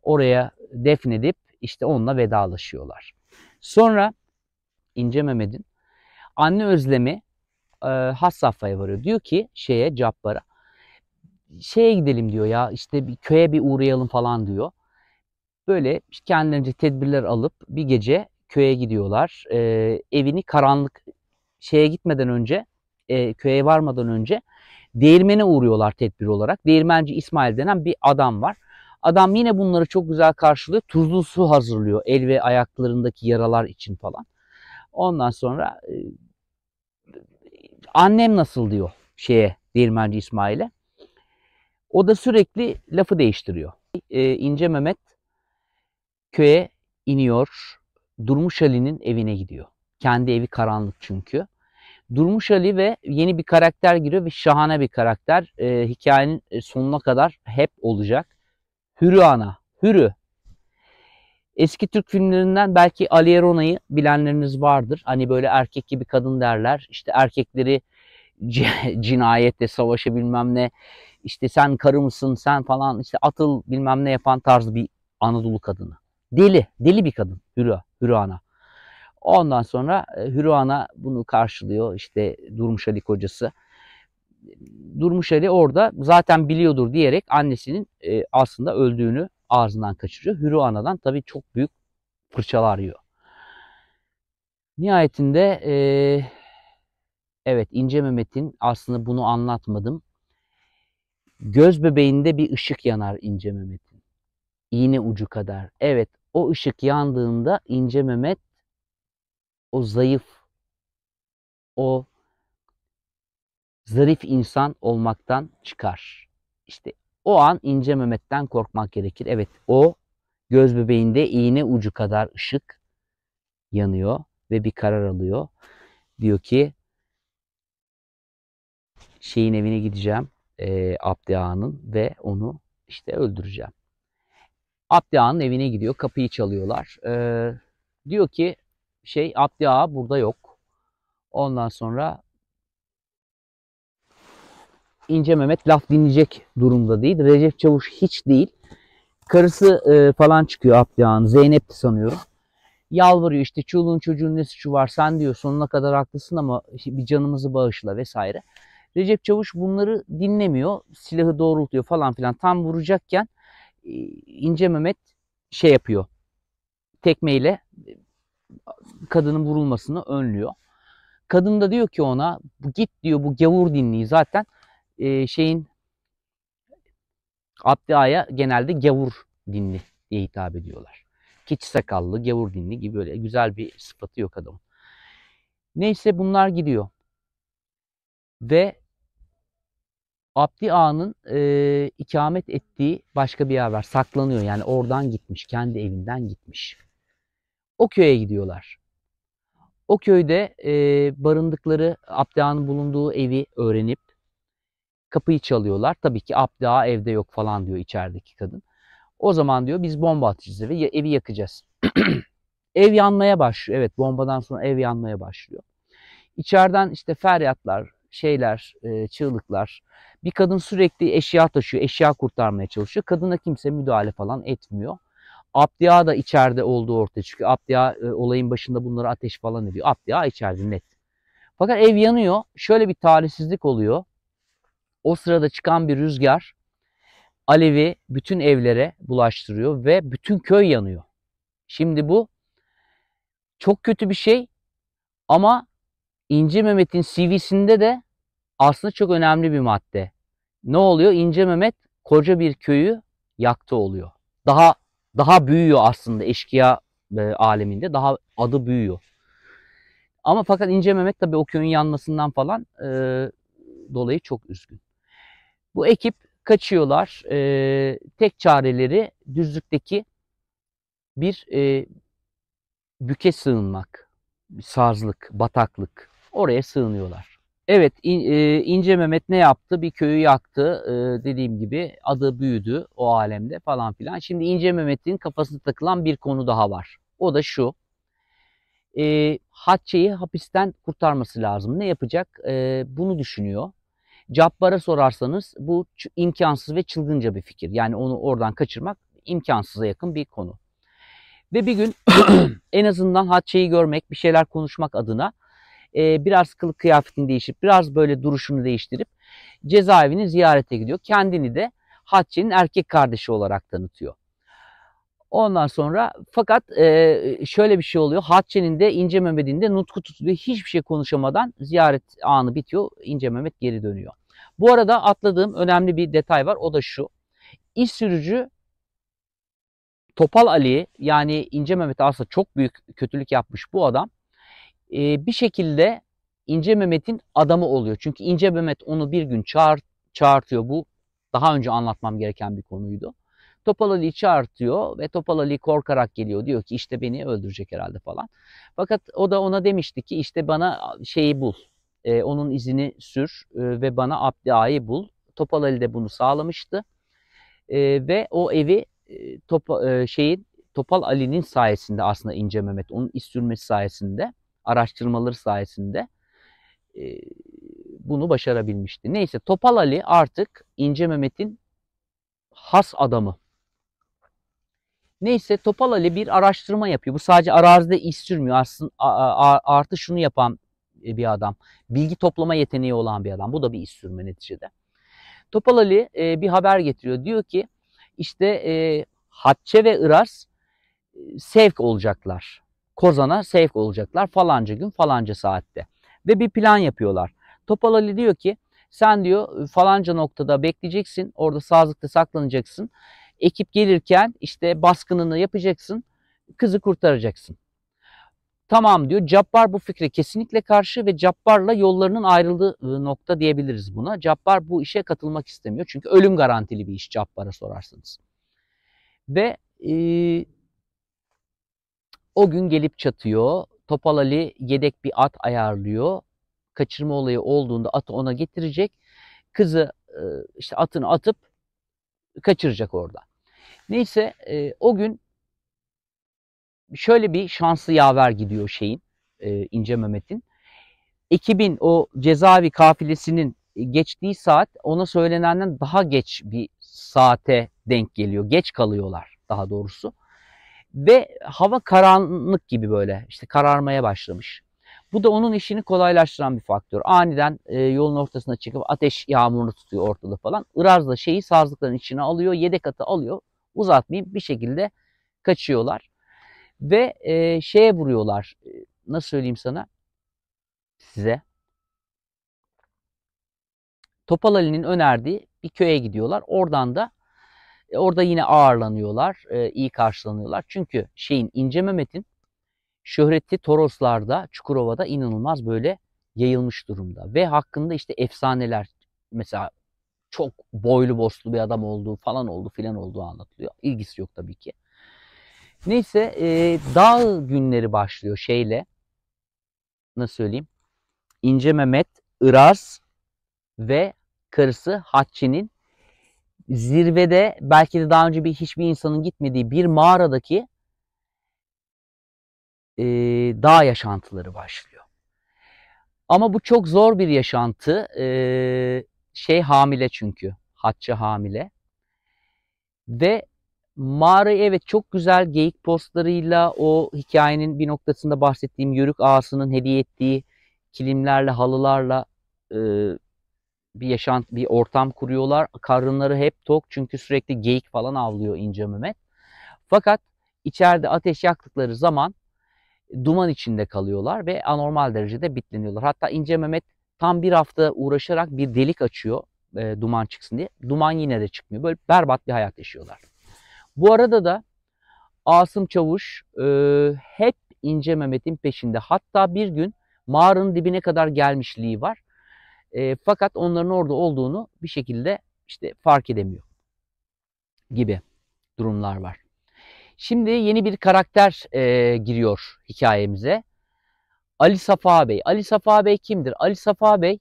oraya defnedip işte onunla vedalaşıyorlar. Sonra İnce Mehmet'in anne özlemi e, has safhaya varıyor. Diyor ki şeye Cabbar'a şeye gidelim diyor ya işte bir köye bir uğrayalım falan diyor. Böyle kendilerince tedbirler alıp bir gece köye gidiyorlar. E, evini karanlık şeye gitmeden önce e, köye varmadan önce değirmene uğruyorlar tedbir olarak. Değirmenci İsmail denen bir adam var. Adam yine bunları çok güzel karşılıyor. Tuzlu su hazırlıyor el ve ayaklarındaki yaralar için falan. Ondan sonra e, annem nasıl diyor şeye değirmenci İsmail'e. O da sürekli lafı değiştiriyor. E, İnce Mehmet köye iniyor. Durmuş Ali'nin evine gidiyor. Kendi evi karanlık çünkü. Durmuş Ali ve yeni bir karakter giriyor ve şahane bir karakter. E, hikayenin e, sonuna kadar hep olacak. Hürü Ana. Hürü. Eski Türk filmlerinden belki Ali Erona'yı bilenleriniz vardır. Hani böyle erkek gibi kadın derler. İşte erkekleri cinayette savaşa bilmem ne. İşte sen karı mısın sen falan işte atıl bilmem ne yapan tarz bir Anadolu kadını. Deli, deli bir kadın Hürü, Hürü Ana. Ondan sonra e, Hürü Ana bunu karşılıyor İşte Durmuş Ali kocası. Durmuş Ali orada zaten biliyordur diyerek annesinin e, aslında öldüğünü ağzından kaçırıyor. Hürü Ana'dan tabii çok büyük fırçalar yiyor. Nihayetinde e, evet İnce Mehmet'in aslında bunu anlatmadım. Göz bebeğinde bir ışık yanar İnce Mehmet'in. İğne ucu kadar. Evet o ışık yandığında İnce Mehmet o zayıf, o zarif insan olmaktan çıkar. İşte o an ince Mehmet'ten korkmak gerekir. Evet o göz bebeğinde iğne ucu kadar ışık yanıyor ve bir karar alıyor. Diyor ki şeyin evine gideceğim e, Abdi Ağa'nın ve onu işte öldüreceğim. Abdi Ağa'nın evine gidiyor. Kapıyı çalıyorlar. E, diyor ki şey Abdi Ağa burada yok. Ondan sonra İnce Mehmet laf dinleyecek durumda değil. Recep Çavuş hiç değil. Karısı e, falan çıkıyor Abdülhan. Zeynep'ti sanıyorum. Yalvarıyor işte çoluğun çocuğun ne suçu var sen diyor sonuna kadar haklısın ama bir canımızı bağışla vesaire. Recep Çavuş bunları dinlemiyor. Silahı doğrultuyor falan filan. Tam vuracakken e, İnce Mehmet şey yapıyor. Tekmeyle e, kadının vurulmasını önlüyor. Kadın da diyor ki ona git diyor bu gavur dinliği zaten e, şeyin Abdü'aya genelde gavur dinli diye hitap ediyorlar. Keçi sakallı, gavur dinli gibi böyle güzel bir sıfatı yok adamın. Neyse bunlar gidiyor. Ve Abdi Ağa'nın e, ikamet ettiği başka bir yer var. Saklanıyor yani oradan gitmiş. Kendi evinden gitmiş. O köye gidiyorlar. O köyde e, barındıkları Abdi Ağa'nın bulunduğu evi öğrenip Kapıyı çalıyorlar. Tabii ki Abda evde yok falan diyor içerideki kadın. O zaman diyor biz bomba atacağız eve, evi yakacağız. ev yanmaya başlıyor. Evet bombadan sonra ev yanmaya başlıyor. İçeriden işte feryatlar, şeyler, e, çığlıklar. Bir kadın sürekli eşya taşıyor, eşya kurtarmaya çalışıyor. Kadına kimse müdahale falan etmiyor. Abdiha da içeride olduğu ortaya çıkıyor. Abdiha e, olayın başında bunlara ateş falan ediyor. Abdiha içeride net. Fakat ev yanıyor. Şöyle bir talihsizlik oluyor. O sırada çıkan bir rüzgar alevi bütün evlere bulaştırıyor ve bütün köy yanıyor. Şimdi bu çok kötü bir şey ama İnce Mehmet'in CV'sinde de aslında çok önemli bir madde. Ne oluyor? İnce Mehmet koca bir köyü yaktı oluyor. Daha daha büyüyor aslında eşkıya e, aleminde. Daha adı büyüyor. Ama fakat İnce Mehmet tabii o köyün yanmasından falan e, dolayı çok üzgün. Bu ekip kaçıyorlar. E, tek çareleri düzlükteki bir e, büke sığınmak. Sazlık, bataklık. Oraya sığınıyorlar. Evet in, e, İnce Mehmet ne yaptı? Bir köyü yaktı. E, dediğim gibi adı büyüdü o alemde falan filan. Şimdi İnce Mehmet'in kafasına takılan bir konu daha var. O da şu. E, Hatçe'yi hapisten kurtarması lazım. Ne yapacak? E, bunu düşünüyor. Cabbar'a sorarsanız bu imkansız ve çılgınca bir fikir. Yani onu oradan kaçırmak imkansıza yakın bir konu. Ve bir gün en azından Hatçe'yi görmek, bir şeyler konuşmak adına e, biraz kılık kıyafetini değiştirip, biraz böyle duruşunu değiştirip cezaevini ziyarete gidiyor. Kendini de Hatçe'nin erkek kardeşi olarak tanıtıyor. Ondan sonra fakat e, şöyle bir şey oluyor. Hatçe'nin de İnce Mehmet'in de nutku tutuluyor. Hiçbir şey konuşamadan ziyaret anı bitiyor. İnce Mehmet geri dönüyor. Bu arada atladığım önemli bir detay var. O da şu. İş sürücü Topal Ali yani İnce Mehmet aslında çok büyük kötülük yapmış bu adam. Ee, bir şekilde İnce Mehmet'in adamı oluyor. Çünkü İnce Mehmet onu bir gün çağır, çağırtıyor. Bu daha önce anlatmam gereken bir konuydu. Topal Ali'yi çağırtıyor ve Topal Ali korkarak geliyor. Diyor ki işte beni öldürecek herhalde falan. Fakat o da ona demişti ki işte bana şeyi bul e, onun izini sür e, ve bana Abdi Ağa'yı bul. Topal Ali de bunu sağlamıştı. E, ve o evi e, topa, e, şeyin Topal Ali'nin sayesinde aslında İnce Mehmet, onun iz sürmesi sayesinde, araştırmaları sayesinde e, bunu başarabilmişti. Neyse Topal Ali artık İnce Mehmet'in has adamı. Neyse Topal Ali bir araştırma yapıyor. Bu sadece arazide iz sürmüyor. Aslında artı şunu yapan e, bir adam. Bilgi toplama yeteneği olan bir adam. Bu da bir iş sürme neticede. Topal Ali e, bir haber getiriyor. Diyor ki işte e, Hatçe ve Iras e, sevk olacaklar. Kozan'a sevk olacaklar falanca gün falanca saatte. Ve bir plan yapıyorlar. Topal Ali diyor ki sen diyor falanca noktada bekleyeceksin. Orada sazlıkta saklanacaksın. Ekip gelirken işte baskınını yapacaksın. Kızı kurtaracaksın. Tamam diyor. Cabbar bu fikre kesinlikle karşı ve Cabbar'la yollarının ayrıldığı e, nokta diyebiliriz buna. Cabbar bu işe katılmak istemiyor. Çünkü ölüm garantili bir iş Cabbar'a sorarsanız. Ve e, o gün gelip çatıyor. Topal Ali yedek bir at ayarlıyor. Kaçırma olayı olduğunda atı ona getirecek. Kızı e, işte atını atıp kaçıracak orada. Neyse e, o gün şöyle bir şanslı yaver gidiyor şeyin e, İnce Mehmet'in. Ekibin o cezaevi kafilesinin e, geçtiği saat ona söylenenden daha geç bir saate denk geliyor. Geç kalıyorlar daha doğrusu. Ve hava karanlık gibi böyle işte kararmaya başlamış. Bu da onun işini kolaylaştıran bir faktör. Aniden e, yolun ortasına çıkıp ateş yağmurunu tutuyor ortada falan. Iraz da şeyi sazlıkların içine alıyor, yedek atı alıyor. Uzatmayıp bir şekilde kaçıyorlar. Ve e, şeye vuruyorlar. E, nasıl söyleyeyim sana? Size. Topal Ali'nin önerdiği bir köye gidiyorlar. Oradan da e, orada yine ağırlanıyorlar, e, iyi karşılanıyorlar. Çünkü şeyin İnce Mehmet'in şöhreti Toroslar'da, Çukurova'da inanılmaz böyle yayılmış durumda. Ve hakkında işte efsaneler mesela çok boylu boslu bir adam olduğu falan oldu filan olduğu anlatılıyor. İlgisi yok tabii ki. Neyse e, dağ günleri başlıyor şeyle. Nasıl söyleyeyim? İnce Mehmet, Iraz ve karısı Hatçi'nin zirvede belki de daha önce bir hiçbir insanın gitmediği bir mağaradaki e, dağ yaşantıları başlıyor. Ama bu çok zor bir yaşantı. E, şey hamile çünkü. Hatça hamile. Ve Mağarayı evet çok güzel geyik postlarıyla o hikayenin bir noktasında bahsettiğim yörük ağasının hediye ettiği kilimlerle, halılarla e, bir yaşant, bir ortam kuruyorlar. Karınları hep tok çünkü sürekli geyik falan avlıyor İnce Mehmet. Fakat içeride ateş yaktıkları zaman duman içinde kalıyorlar ve anormal derecede bitleniyorlar. Hatta İnce Mehmet tam bir hafta uğraşarak bir delik açıyor e, duman çıksın diye. Duman yine de çıkmıyor. Böyle berbat bir hayat yaşıyorlar. Bu arada da Asım Çavuş e, hep İnce Mehmet'in peşinde. Hatta bir gün mağaranın dibine kadar gelmişliği var. E, fakat onların orada olduğunu bir şekilde işte fark edemiyor gibi durumlar var. Şimdi yeni bir karakter e, giriyor hikayemize. Ali Safa Bey. Ali Safa Bey kimdir? Ali Safa Bey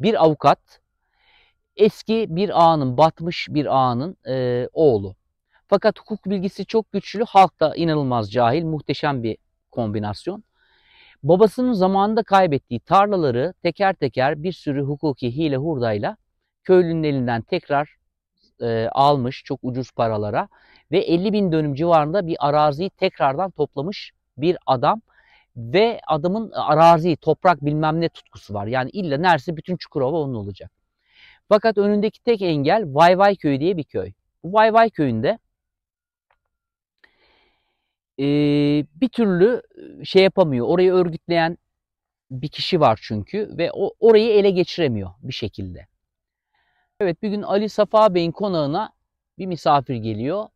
bir avukat, eski bir ağanın, batmış bir ağanın e, oğlu. Fakat hukuk bilgisi çok güçlü, halk da inanılmaz cahil, muhteşem bir kombinasyon. Babasının zamanında kaybettiği tarlaları teker teker bir sürü hukuki hile hurdayla köylünün elinden tekrar e, almış çok ucuz paralara ve 50 bin dönüm civarında bir araziyi tekrardan toplamış bir adam ve adamın arazi, toprak bilmem ne tutkusu var. Yani illa neresi bütün Çukurova onun olacak. Fakat önündeki tek engel Vay Vay Köyü diye bir köy. Bu Vay Vay Köyü'nde e, bir türlü şey yapamıyor. Orayı örgütleyen bir kişi var çünkü ve o orayı ele geçiremiyor bir şekilde. Evet bir gün Ali Safa Bey'in konağına bir misafir geliyor.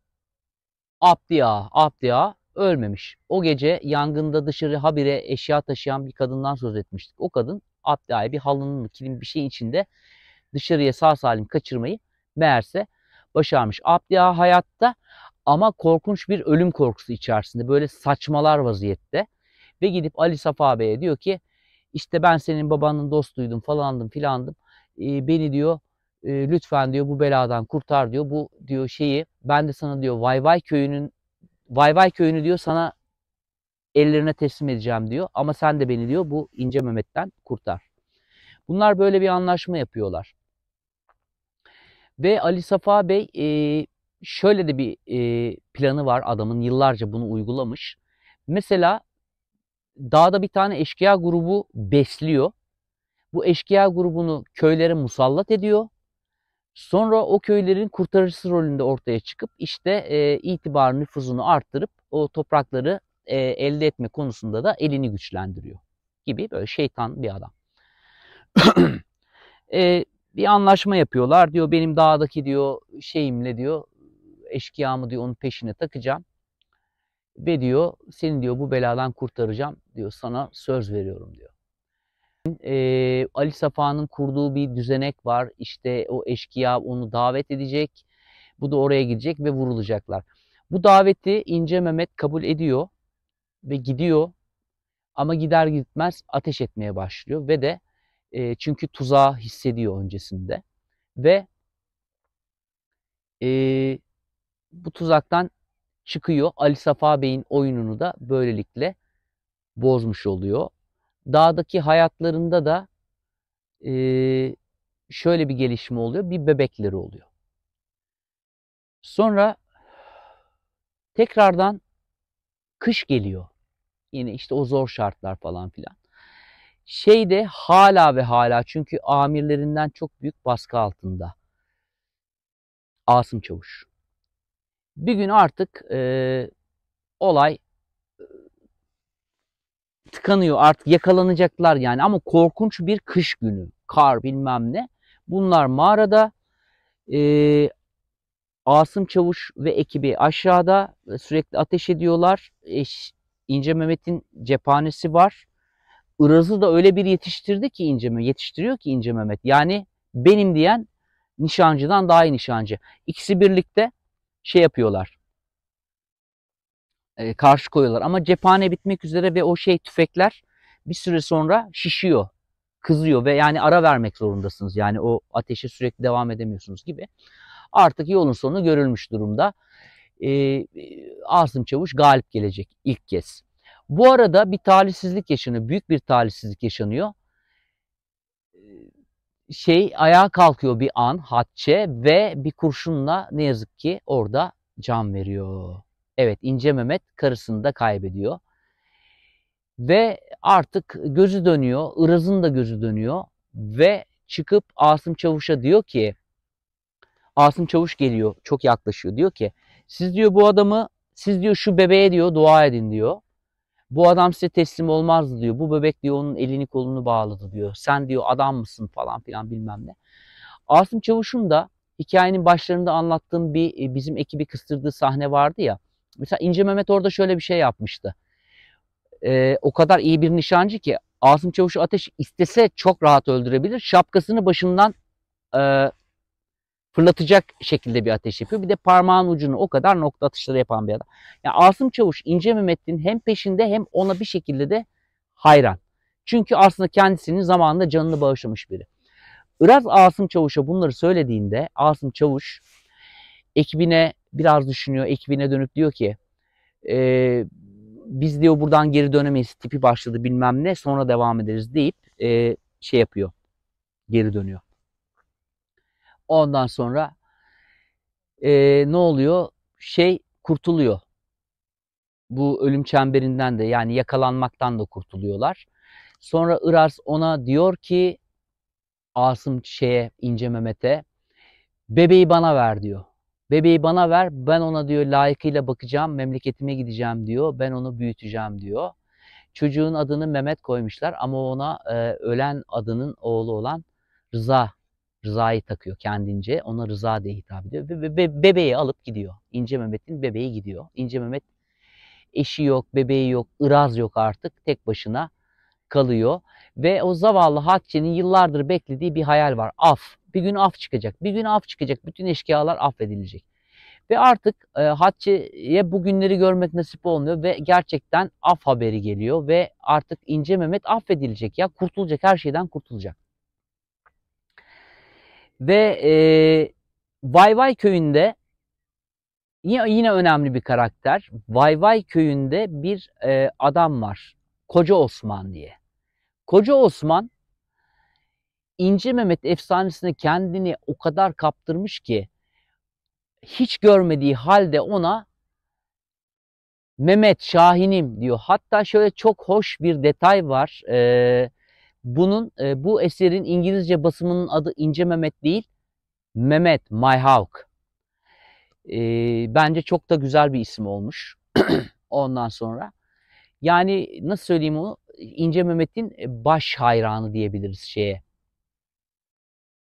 Abdia, Abdia ölmemiş. O gece yangında dışarı habire eşya taşıyan bir kadından söz etmiştik. O kadın Abdia'ya bir halının kilim bir şey içinde dışarıya sağ salim kaçırmayı meğerse başarmış. Abdia hayatta ama korkunç bir ölüm korkusu içerisinde böyle saçmalar vaziyette ve gidip Ali Safa Bey'e diyor ki işte ben senin babanın dostuydum falandım filandım e, beni diyor e, lütfen diyor bu beladan kurtar diyor bu diyor şeyi ben de sana diyor Vay Vay köyünün Vay Vay köyünü diyor sana ellerine teslim edeceğim diyor ama sen de beni diyor bu ince Mehmet'ten kurtar. Bunlar böyle bir anlaşma yapıyorlar. Ve Ali Safa Bey e, şöyle de bir e, planı var adamın yıllarca bunu uygulamış. Mesela dağda bir tane eşkıya grubu besliyor. Bu eşkıya grubunu köylere musallat ediyor. Sonra o köylerin kurtarıcısı rolünde ortaya çıkıp işte e, itibar nüfuzunu arttırıp o toprakları e, elde etme konusunda da elini güçlendiriyor gibi böyle şeytan bir adam. e, bir anlaşma yapıyorlar diyor benim dağdaki diyor şeyimle diyor eşkıyamı diyor onun peşine takacağım. Ve diyor seni diyor bu beladan kurtaracağım diyor sana söz veriyorum diyor. E, Ali Safa'nın kurduğu bir düzenek var. işte o eşkıya onu davet edecek. Bu da oraya gidecek ve vurulacaklar. Bu daveti İnce Mehmet kabul ediyor ve gidiyor. Ama gider gitmez ateş etmeye başlıyor ve de e, çünkü tuzağı hissediyor öncesinde ve e, bu tuzaktan çıkıyor. Ali Safa Bey'in oyununu da böylelikle bozmuş oluyor. Dağdaki hayatlarında da e, şöyle bir gelişme oluyor. Bir bebekleri oluyor. Sonra tekrardan kış geliyor. Yine işte o zor şartlar falan filan. Şey de hala ve hala çünkü amirlerinden çok büyük baskı altında. Asım Çavuş bir gün artık e, olay e, tıkanıyor artık yakalanacaklar yani ama korkunç bir kış günü kar bilmem ne bunlar mağarada e, Asım Çavuş ve ekibi aşağıda e, sürekli ateş ediyorlar Eş, İnce Mehmet'in cephanesi var Iraz'ı da öyle bir yetiştirdi ki İnce Mehmet yetiştiriyor ki İnce Mehmet yani benim diyen nişancıdan daha iyi nişancı ikisi birlikte şey yapıyorlar. E, karşı koyuyorlar. Ama cephane bitmek üzere ve o şey tüfekler bir süre sonra şişiyor. Kızıyor ve yani ara vermek zorundasınız. Yani o ateşe sürekli devam edemiyorsunuz gibi. Artık yolun sonu görülmüş durumda. E, Asım Çavuş galip gelecek ilk kez. Bu arada bir talihsizlik yaşanıyor. Büyük bir talihsizlik yaşanıyor şey ayağa kalkıyor bir an Hatçe ve bir kurşunla ne yazık ki orada can veriyor. Evet İnce Mehmet karısını da kaybediyor. Ve artık gözü dönüyor, Iraz'ın da gözü dönüyor ve çıkıp Asım Çavuş'a diyor ki Asım Çavuş geliyor, çok yaklaşıyor. Diyor ki siz diyor bu adamı, siz diyor şu bebeğe diyor dua edin diyor. Bu adam size teslim olmaz diyor. Bu bebek diyor onun elini kolunu bağladı diyor. Sen diyor adam mısın falan filan bilmem ne. Asım Çavuş'un da hikayenin başlarında anlattığım bir e, bizim ekibi kıstırdığı sahne vardı ya. Mesela İnce Mehmet orada şöyle bir şey yapmıştı. Ee, o kadar iyi bir nişancı ki Asım Çavuş'u ateş istese çok rahat öldürebilir. Şapkasını başından e, fırlatacak şekilde bir ateş yapıyor. Bir de parmağın ucunu o kadar nokta atışları yapan bir adam. Yani Asım Çavuş İnce Mehmet'in hem peşinde hem ona bir şekilde de hayran. Çünkü aslında kendisinin zamanında canını bağışlamış biri. Biraz Asım Çavuş'a bunları söylediğinde Asım Çavuş ekibine biraz düşünüyor. Ekibine dönüp diyor ki e, biz diyor buradan geri dönemeyiz. Tipi başladı bilmem ne sonra devam ederiz deyip e, şey yapıyor. Geri dönüyor. Ondan sonra e, ne oluyor? Şey kurtuluyor. Bu ölüm çemberinden de yani yakalanmaktan da kurtuluyorlar. Sonra Iras ona diyor ki Asım şeye İnce Mehmet'e bebeği bana ver diyor. Bebeği bana ver ben ona diyor layıkıyla bakacağım memleketime gideceğim diyor. Ben onu büyüteceğim diyor. Çocuğun adını Mehmet koymuşlar ama ona e, ölen adının oğlu olan Rıza Rıza'yı takıyor kendince. Ona Rıza diye hitap ediyor. Ve be, be, bebeği alıp gidiyor. İnce Mehmet'in bebeği gidiyor. İnce Mehmet eşi yok, bebeği yok, ıraz yok artık. Tek başına kalıyor. Ve o zavallı Hatice'nin yıllardır beklediği bir hayal var. Af. Bir gün af çıkacak. Bir gün af çıkacak. Bütün eşkıyalar affedilecek. Ve artık e, Hatice'ye bu günleri görmek nasip olmuyor ve gerçekten af haberi geliyor ve artık İnce Mehmet affedilecek ya kurtulacak her şeyden kurtulacak. Ve e, Vay Vay köyünde yine, yine önemli bir karakter. Vay Vay köyünde bir e, adam var. Koca Osman diye. Koca Osman İnci Mehmet efsanesine kendini o kadar kaptırmış ki hiç görmediği halde ona Mehmet Şahin'im diyor. Hatta şöyle çok hoş bir detay var. Ee, bunun e, bu eserin İngilizce basımının adı İnce Mehmet değil, Mehmet Mayhawk. E, bence çok da güzel bir isim olmuş. Ondan sonra yani nasıl söyleyeyim onu? İnce Mehmet'in e, baş hayranı diyebiliriz şeye.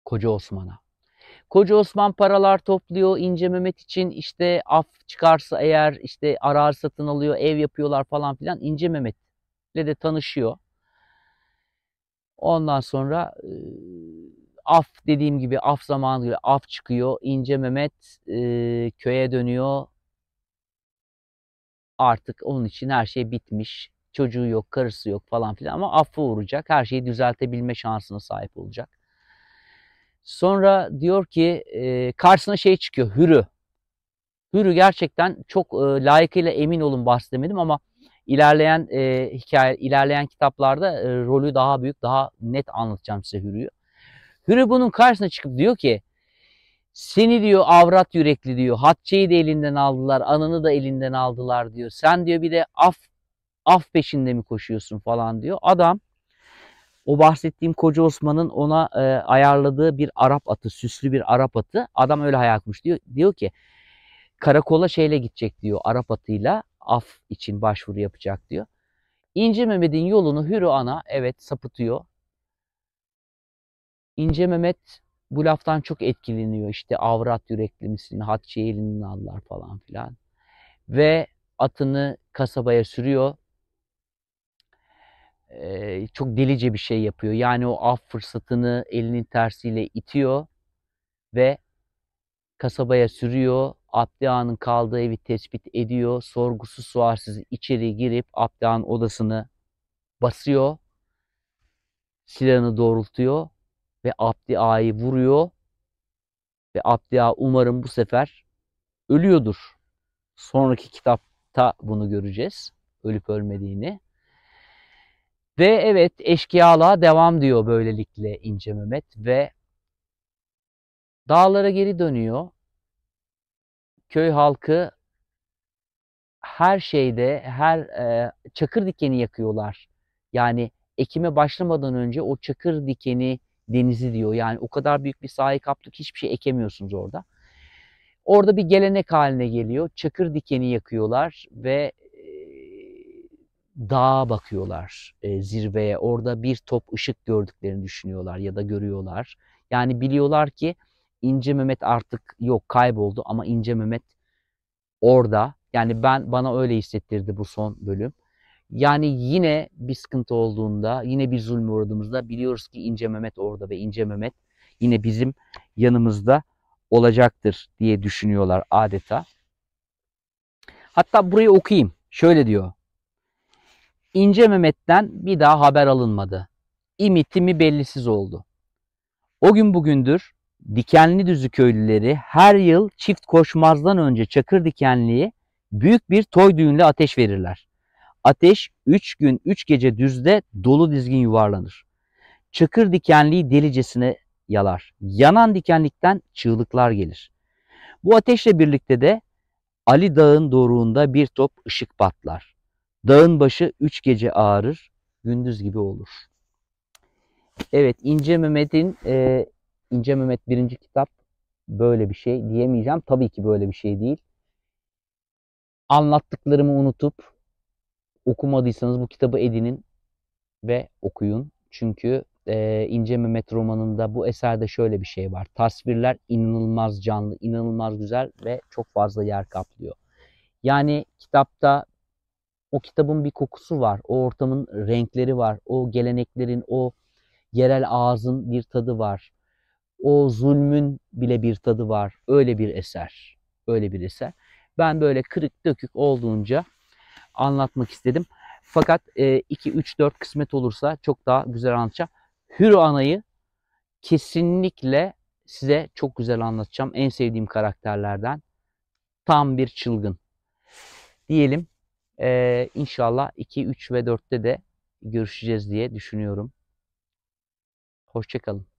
Koca Osman'a. Koca Osman paralar topluyor İnce Mehmet için işte af çıkarsa eğer işte arar satın alıyor ev yapıyorlar falan filan İnce Mehmet ile de tanışıyor. Ondan sonra e, af dediğim gibi af zamanı gibi af çıkıyor. İnce Mehmet e, köye dönüyor. Artık onun için her şey bitmiş. Çocuğu yok, karısı yok falan filan ama affı uğrayacak. Her şeyi düzeltebilme şansına sahip olacak. Sonra diyor ki e, karşısına şey çıkıyor Hürü. Hürü gerçekten çok e, layıkıyla emin olun bahsedemedim ama İlerleyen e, hikaye, ilerleyen kitaplarda e, rolü daha büyük, daha net anlatacağım size Hürü'yü. Hürü bunun karşısına çıkıp diyor ki seni diyor avrat yürekli diyor. Hatçe'yi de elinden aldılar, ananı da elinden aldılar diyor. Sen diyor bir de af af peşinde mi koşuyorsun falan diyor. Adam o bahsettiğim Koca Osman'ın ona e, ayarladığı bir Arap atı, süslü bir Arap atı. Adam öyle hayal kurmuş diyor. Diyor ki karakola şeyle gidecek diyor Arap atıyla af için başvuru yapacak diyor. İnce Mehmet'in yolunu Hürü Ana evet sapıtıyor. İnce Mehmet bu laftan çok etkileniyor. İşte avrat yürekli misin, Hatice elinin allar falan filan. Ve atını kasabaya sürüyor. Ee, çok delice bir şey yapıyor. Yani o af fırsatını elinin tersiyle itiyor ve kasabaya sürüyor. Abdi kaldığı evi tespit ediyor. sorgusu suarsız içeri girip Abdi odasını basıyor. Silahını doğrultuyor ve Abdi vuruyor. Ve Abdi umarım bu sefer ölüyordur. Sonraki kitapta bunu göreceğiz. Ölüp ölmediğini. Ve evet eşkıyalığa devam diyor böylelikle İnce Mehmet ve Dağlara geri dönüyor. Köy halkı her şeyde, her e, çakır dikeni yakıyorlar. Yani ekime başlamadan önce o çakır dikeni denizi diyor. Yani o kadar büyük bir sahayı kaptık hiçbir şey ekemiyorsunuz orada. Orada bir gelenek haline geliyor. Çakır dikeni yakıyorlar ve e, dağa bakıyorlar e, zirveye. Orada bir top ışık gördüklerini düşünüyorlar ya da görüyorlar. Yani biliyorlar ki İnce Mehmet artık yok kayboldu ama İnce Mehmet orada. Yani ben bana öyle hissettirdi bu son bölüm. Yani yine bir sıkıntı olduğunda, yine bir zulüm uğradığımızda biliyoruz ki İnce Mehmet orada ve İnce Mehmet yine bizim yanımızda olacaktır diye düşünüyorlar adeta. Hatta burayı okuyayım. Şöyle diyor. İnce Mehmet'ten bir daha haber alınmadı. İmi bellisiz oldu. O gün bugündür Dikenli Düzü köylüleri her yıl çift koşmazdan önce Çakır Dikenli'ye büyük bir toy düğünle ateş verirler. Ateş 3 gün 3 gece düzde dolu dizgin yuvarlanır. Çakır Dikenli'yi delicesine yalar. Yanan dikenlikten çığlıklar gelir. Bu ateşle birlikte de Ali Dağ'ın doruğunda bir top ışık patlar. Dağın başı üç gece ağarır, gündüz gibi olur. Evet, İnce Mehmet'in e, İnce Mehmet birinci kitap böyle bir şey diyemeyeceğim. Tabii ki böyle bir şey değil. Anlattıklarımı unutup okumadıysanız bu kitabı edinin ve okuyun. Çünkü e, İnce Mehmet romanında bu eserde şöyle bir şey var. Tasvirler inanılmaz canlı, inanılmaz güzel ve çok fazla yer kaplıyor. Yani kitapta o kitabın bir kokusu var. O ortamın renkleri var. O geleneklerin, o yerel ağzın bir tadı var o zulmün bile bir tadı var. Öyle bir eser. Öyle bir eser. Ben böyle kırık dökük olduğunca anlatmak istedim. Fakat 2, 3, 4 kısmet olursa çok daha güzel anlatacağım. Hür Ana'yı kesinlikle size çok güzel anlatacağım. En sevdiğim karakterlerden. Tam bir çılgın. Diyelim ee, inşallah 2, 3 ve 4'te de görüşeceğiz diye düşünüyorum. Hoşçakalın.